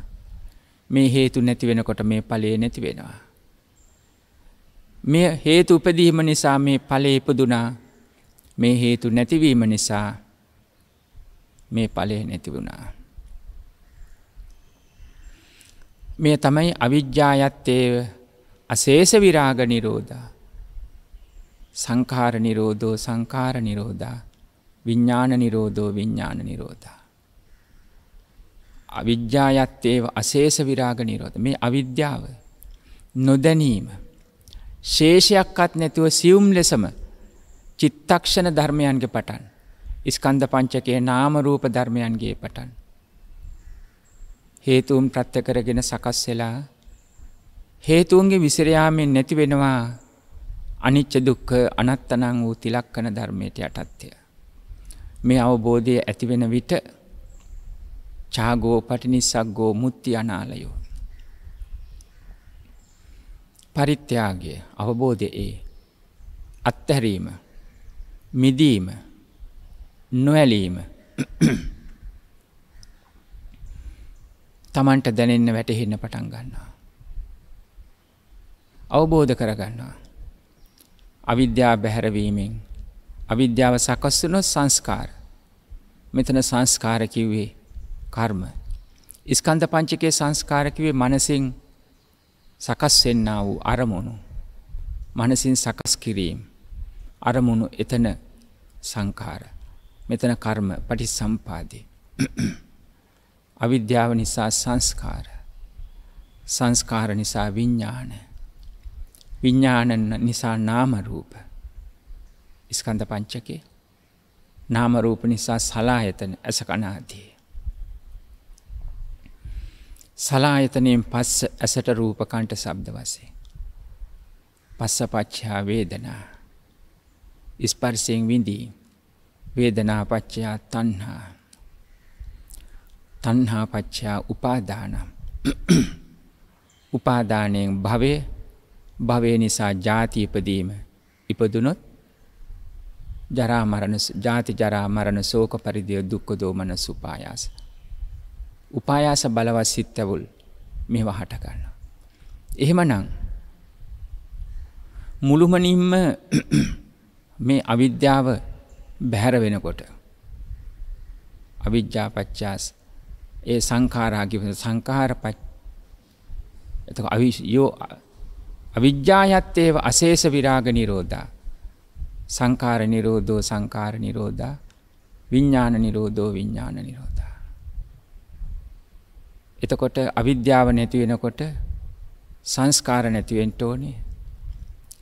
මේ හේතු නැති වෙනකොට මේ ඵලය නැති වෙනවා. මේ හේතු උපදීම නිසා මේ ඵලය ඉපදුනා මේ හේතු නැතිවීම නිසා මේ ඵලය නැති වුණා. මේ තමයි අවිද්‍යායත්තේව අසේෂ විරාග නිරෝධ සංකාර නිරෝධෝ සංකාර නිරෝධා විඤ්ඥාන නිරෝධෝ විඤ්ඥාන නිරෝධා. අවිද්‍යායත්තේව අසේෂ විරාග නිරෝධ මේ අවිද්‍යාව නොදැනීම ශේෂයක්කත් නැතුව සියුම් ලෙසම චිත්තක්ෂණ ධර්මයන්ගේ පටන් ස්කන්ධ පංචකයේ නාම රූප ධර්මයන්ගේ පටන් හේතුවම් ප්‍රත්‍ය කරගෙන සකස් වෙලා හේතුවන්ගේ විසිරයාමෙන් නැතිවෙනවා අනිච්ච දුක්ක අනත්තනං වූ තිලක්කන ධර්මයට යටත්ය. මේ අවබෝධය ඇතිවෙන විට චාගෝ පටිනිසක් ගෝ මුත්ති අනාලයෝ. පරිත්‍යයාගේ අවබෝධය ඒ අත්තැරීම මිදීම නොවැලීම තමන්ට දැනෙන්න වැටහෙන්න පටන් ගන්නවා. අවබෝධ කරගන්නවා. අවිද්‍යා බැහැරවීමෙන් අවිද්‍යාව සකස්වනොත් සංස්කාර මෙතන සංස්කාර කිව්වේ කර්ම. ඉස්කන්ධ පංචකයේ සංස්කාර කිව්වේ මනසින් සකස් වෙන්නා වූ අරමුණු. මනසින් සකස් කිරීම. අරමුණු එතන සංඛාර. මෙතන කර්ම පටිසම්පාදේ. අවිද්‍යාව නිසා සංස්කාර සංස්කාර නිසා විඤ්ඥාන විඤ්ඥාන නිසා නාමරූප ඉස්කන්ධ පංචකේ නාමරූප නිසා සලායතන ඇස කනාදී. සලායතනයෙන් පස්ස ඇසට රූපකන්ට සබ්ද වසේ. පස්ස පච්චා වේදනා ඉස්පර්සයෙන් විඳී වේදනා පච්චයා තන්හා තණ්හාපච්චා උපාදානම්. උපාදානයෙන් භවය භවය නිසා ජාති ඉපදීම ඉපදුනොත් ජරාමරණ ජාති ජරාමරණ සෝක පරිදිය දුක්ක දෝමන සුපායාස. උපායාස බලවත් සිත්තැවුල් මෙව හටගන්න. එහෙමනං මුළුමනින්ම මේ අවිද්‍යාව බැහැර වෙනකොට අවිද්‍යාපච්චාස් ඒ සංකාරාගිවන සංකාරපච් එතක අවියෝ අවිද්‍යායත්තේව අශේෂ විරාග නිරෝධා සංකාර නිරෝධෝ සංකාර නිරෝධා විඤ්ඥාන නිරෝධෝ විඤ්ඥාන නිරෝධා. එතකොට අවිද්‍යාව නැතිවෙනකොට සංස්කාර නැතිවෙන්ට ඕනේ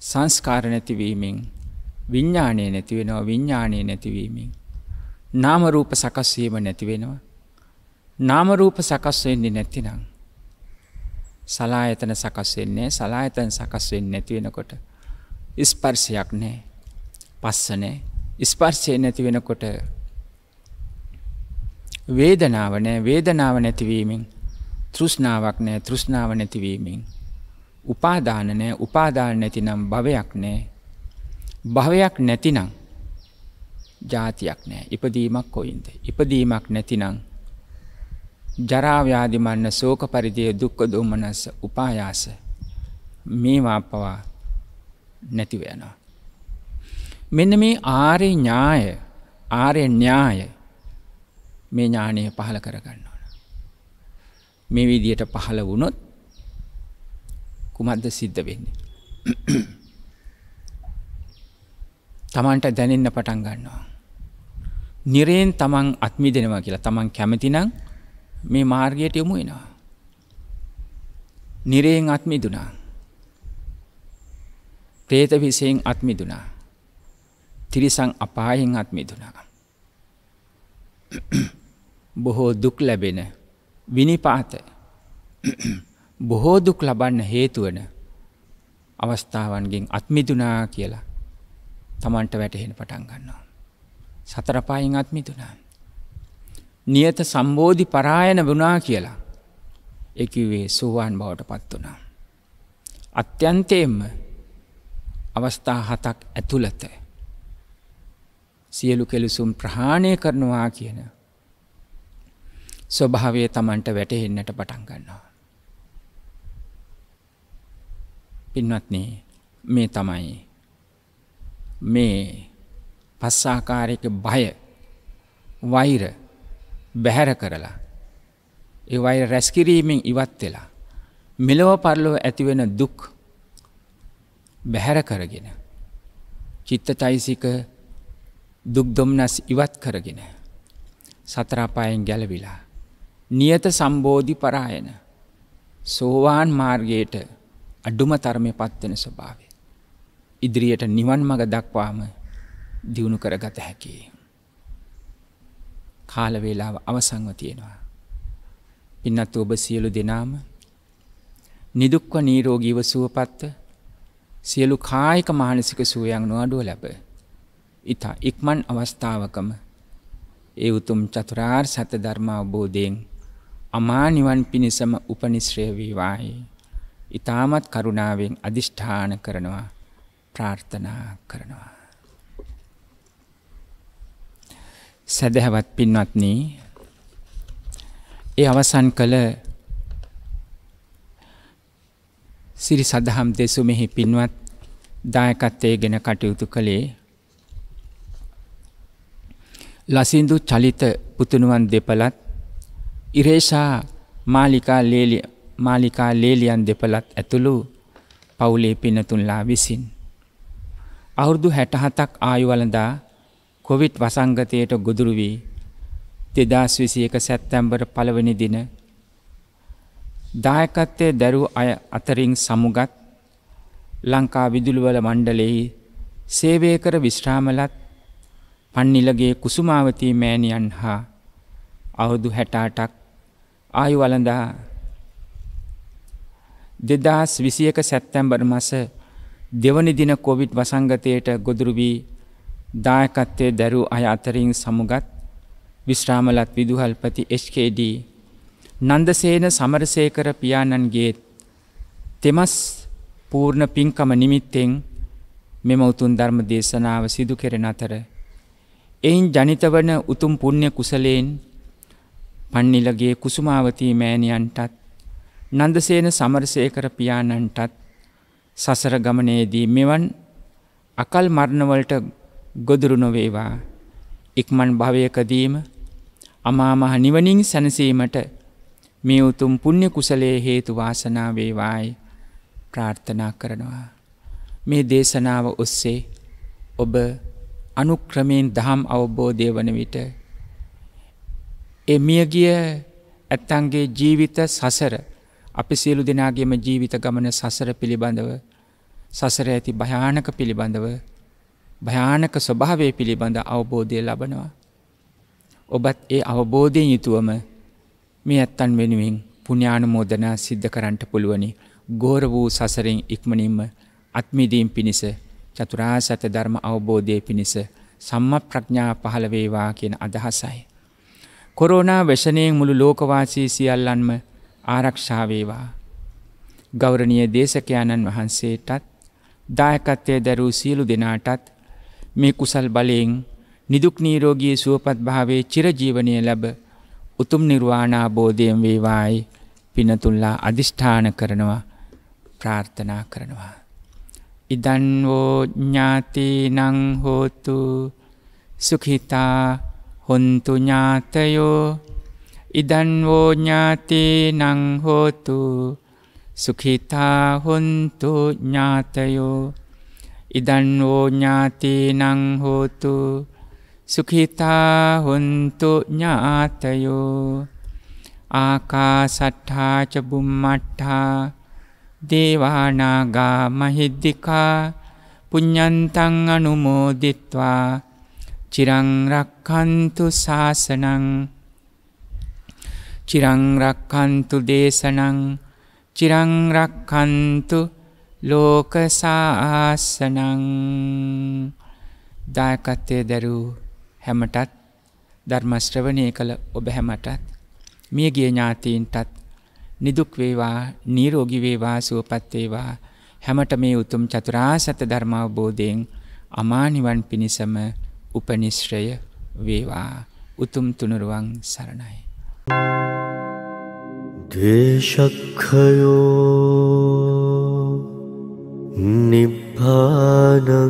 සංස්කාර නැතිවීමෙන් විඤ්ඥානය නැතිවෙනවා විඤ්ඥානය නැතිවීමෙන් නාමරූප සකස්වීම නැතිවෙනවා නාමරූප සකස් වෙන්නේ නැතිනම්. සලා එතන සකස් වෙන්නේ සලා එතන් සකස් වෙන්න නැතිවෙනකොට. ඉස්පර්සයක් නෑ පස්සනෑ ඉස්පර්සය නැති වෙනකොට වේදනාව නෑ වේදනාව නැතිවීමෙන් තෘෂ්ණාවක් නෑ තෘෂ්ණාව නැතිවීමෙන් උපාදාන නෑ උපාදාන නැතිනම් භවයක් නෑ භවයක් නැතිනම් ජාතියක් නෑ ඉපදීමක් කොයින්ද ඉපදීමක් නැතිනම් ජරාව්‍යාධි මන්න සෝක පරිදිය දුක්ක දුමනස්ස උපායාස මේවා පවා නැතිවයනවා. මෙන්න මේ ආරය ඥාය ආරය ඥාය මේ ඥානය පහළ කරගන්න ඕන. මේ විදියට පහළ වුණොත් කුමක්ද සිද්ධ වෙන්නේ. තමන්ට දැනෙන්න පටන් ගන්නවා. නිරයෙන් තමන් අත්මි දෙනවා කියලා තමන් කැමතිනං මේ මාර්ගයට යොමු වෙනවා. නිරයෙන් අත්මිදුනා. ප්‍රේත විසයෙන් අත්මිදුනා. තිරිසං අපායෙන් අත්මිදුනා. බොහෝ දුක් ලැබෙන විනිපාත බොහෝ දුක් ලබන්න හේතු වෙන අවස්ථාවන්ගෙන් අත්මිදුනා කියලා Tamanට වැටහෙන පටන් ගන්නවා. සතර පායෙන් අත්මිදුනා. නියත සම්බෝධි පරායන වුණා කියලා එකවේ සෝවාන් බවට පත් වනා. අත්‍යන්තයෙන්ම අවස්ථා හතක් ඇතුළත සියලු කෙලුසුම් ප්‍රහාණය කරනවා කියන ස්වභාවය තමන්ට වැටහෙන්නට පටන් ගන්නවා. පින්වත්න මේ තමයි මේ පස්සාකාරයක බය වෛර බැහැර කරලා. ඒවයි රැස්කිරීමෙන් ඉවත් වෙලා. මෙලොව පරලොව ඇතිවෙන දුක් බැහැර කරගෙන. චිත්ත චෛසික දුක් දොම්නස් ඉවත් කරගෙන. සතරාපායෙන් ගැලවිලා. නියත සම්බෝධි පරායන සෝවාන් මාර්ගයට අඩුම තරමය පත්වෙන ස්වභාවය. ඉදිරියට නිවන් මඟ දක්වාම දියුණු කරගත හැකි. කාලවේලාව අවසංව තියෙනවා. පින්නත් ඔබ සියලු දෙනාම නිදුක්ව නීරෝගීව සුවපත්ව සියලු කායික මානසික සුවයන් නොඅඩුව ලැබ. ඊතා ඉක්මන් අවස්ථාවකම ඒ උතුම් චතුරාර්ය සත්‍ය ධර්ම අවබෝධයෙන් අමා නිවන් පිණසම උපනිශ්‍රේ වේවායි. ඊ타මත් කරුණාවෙන් අදිෂ්ඨාන කරනවා ප්‍රාර්ථනා කරනවා. සැදැහැවත් පින්වත්නි ඒ අවසන් කළ සිරි සදහම් දෙසුමෙහි පින්වත් දායකත්වයේ ගෙන කටයුතු කළේ ලසින්දු චලිත පුතුණුවන් දෙපළත් ඉරේෂා මාලිකා ලේලි මාලිකා ලේලියන් දෙපළත් ඇතුළු පවුලේ පින්නතුන්ලා විසින් අවුරුදු 67ක් ආයු වළඳා කොවිට් වසංගතයට ගොදුරු වී දෙදස් විසි එක සැත්තැම්බර පළවනි දින දායකත්තය දැරූ අය අතරින් සමුගත් ලංකා විදුළුවල මණ්ඩලෙහි සේවය කර විශ්‍රාමලත් පන්නිලගේ කුසුමාවතී මෑණියන් හා අවුදු හැටාටක් ආයු වලඳා දෙදස් විසියක සැත්තැම්බර මස දෙවනි දින කොවිට් වසංගතයට ගොදුරු වී දායකත්වය දැරූ අය අතරින් සමුගත් විශ්‍රාමලත් විදුහල්පති HKD නන්දසේන සමරසේකර පියාණන්ගේත් තෙමස් පූර්ණ පින්කම නිමිත්තෙන් මෙම උතුන් ධර්ම දේශනාව සිදු කෙරෙන අතර එයින් ජනිතවන උතුම් පුුණ්්‍ය කුසලයෙන් පන්නිලගේ කුසුමාවතී මෑණියන්ටත් නන්දසේන සමරසේකර පියාණන්ටත් සසර ගමනයේදී මෙවන් අකල් මරණවලට ගොදුරු නොවේවා. ඉක්මන් භවයකදීම අමාමහ නිවනින් සැනසීමට මේ උතුම් පුුණ්‍ය කුසලේ හේතු වාසනා වේවායි ප්‍රාර්ථනා කරනවා. මේ දේශනාව ඔස්සේ ඔබ අනුක්‍රමයෙන් දහම් අවබෝධය වන විට එමියගිය ඇත්තන්ගේ ජීවිත සසර අපි සියලු දෙනාගේම ජීවිත ගමන සසර පිළිබඳව සසර ඇති භයානක පිළිබඳව භයානක ස්වභාවය පිළිබඳ අවබෝධය ලබනවා. ඔබත් ඒ අවබෝධයෙන් යුතුවම මේ ඇත්තන් වෙනුවෙන් පුුණ්‍යානුමෝදනා සිද්ධ කරන්නට පුළුවනි ගෝර වූ සසරෙන් ඉක්මනින්ම අත්මිදීම් පිණිස චතුරා සත ධර්ම අවබෝධය පිණිස සම්ම ප්‍රඥා පහළවේවා කියන අදහසයි. කොරෝනා වශනයෙන් මුළු ලෝකවාසී සියල්ලන්ම ආරක්ෂාවේවා. ගෞරණිය දේශකයාණන් වහන්සේටත් දායකත්වය දැරූ සියලු දෙනාටත් මේ කුසල් බලයෙන් නිදුක් නීරෝගී සුවපත් භාවයේ චිරජීවනය ලැබ උතුම් නිර්වාණාබෝධයෙන් වේවායි පිනතුල්ලා අධිෂ්ඨාන කරනවා ප්‍රාර්ථනා කරනවා. ඉදන් වෝ ඥාතිනං හෝතු සුඛිතා හොන්තු ඥාතයෝ ඉදන් වෝ ඥාතිනං හෝතු සුඛිතා හොන්තු ඥාතයෝ ඉදන් වෝ ඥාතිනං හෝතු සුඛිතා හොන්තු ඥාතයෝ ආකා සට්ඨාච බුම්මට්ඨා දේවානාගා මහිද්දිකා පුඤ්ඤන්තං අනුමෝදිත්වා චිරං රක්ඛන්තු ශාසනං චිරං රක්ඛන්තු දේශනං චිරං රක්ඛන්තු ලෝකසාආසනං දායකත්වය දැරූ හැමටත් ධර්මශ්‍රවනය කළ ඔබ හැමටත් මියගේ ඥාතීන්ටත් නිදුක්වේවා නීරෝගිවේවා සුවපත්වේවා හැමට මේ උතුම් චතුරා සත ධර්මාවබෝධයෙන් අමානිවන් පිණිසම උපනිශ්‍රය වේවා උතුම් තුනුරුවන් සරණයි. දේශක්හයෝ निभ्धानं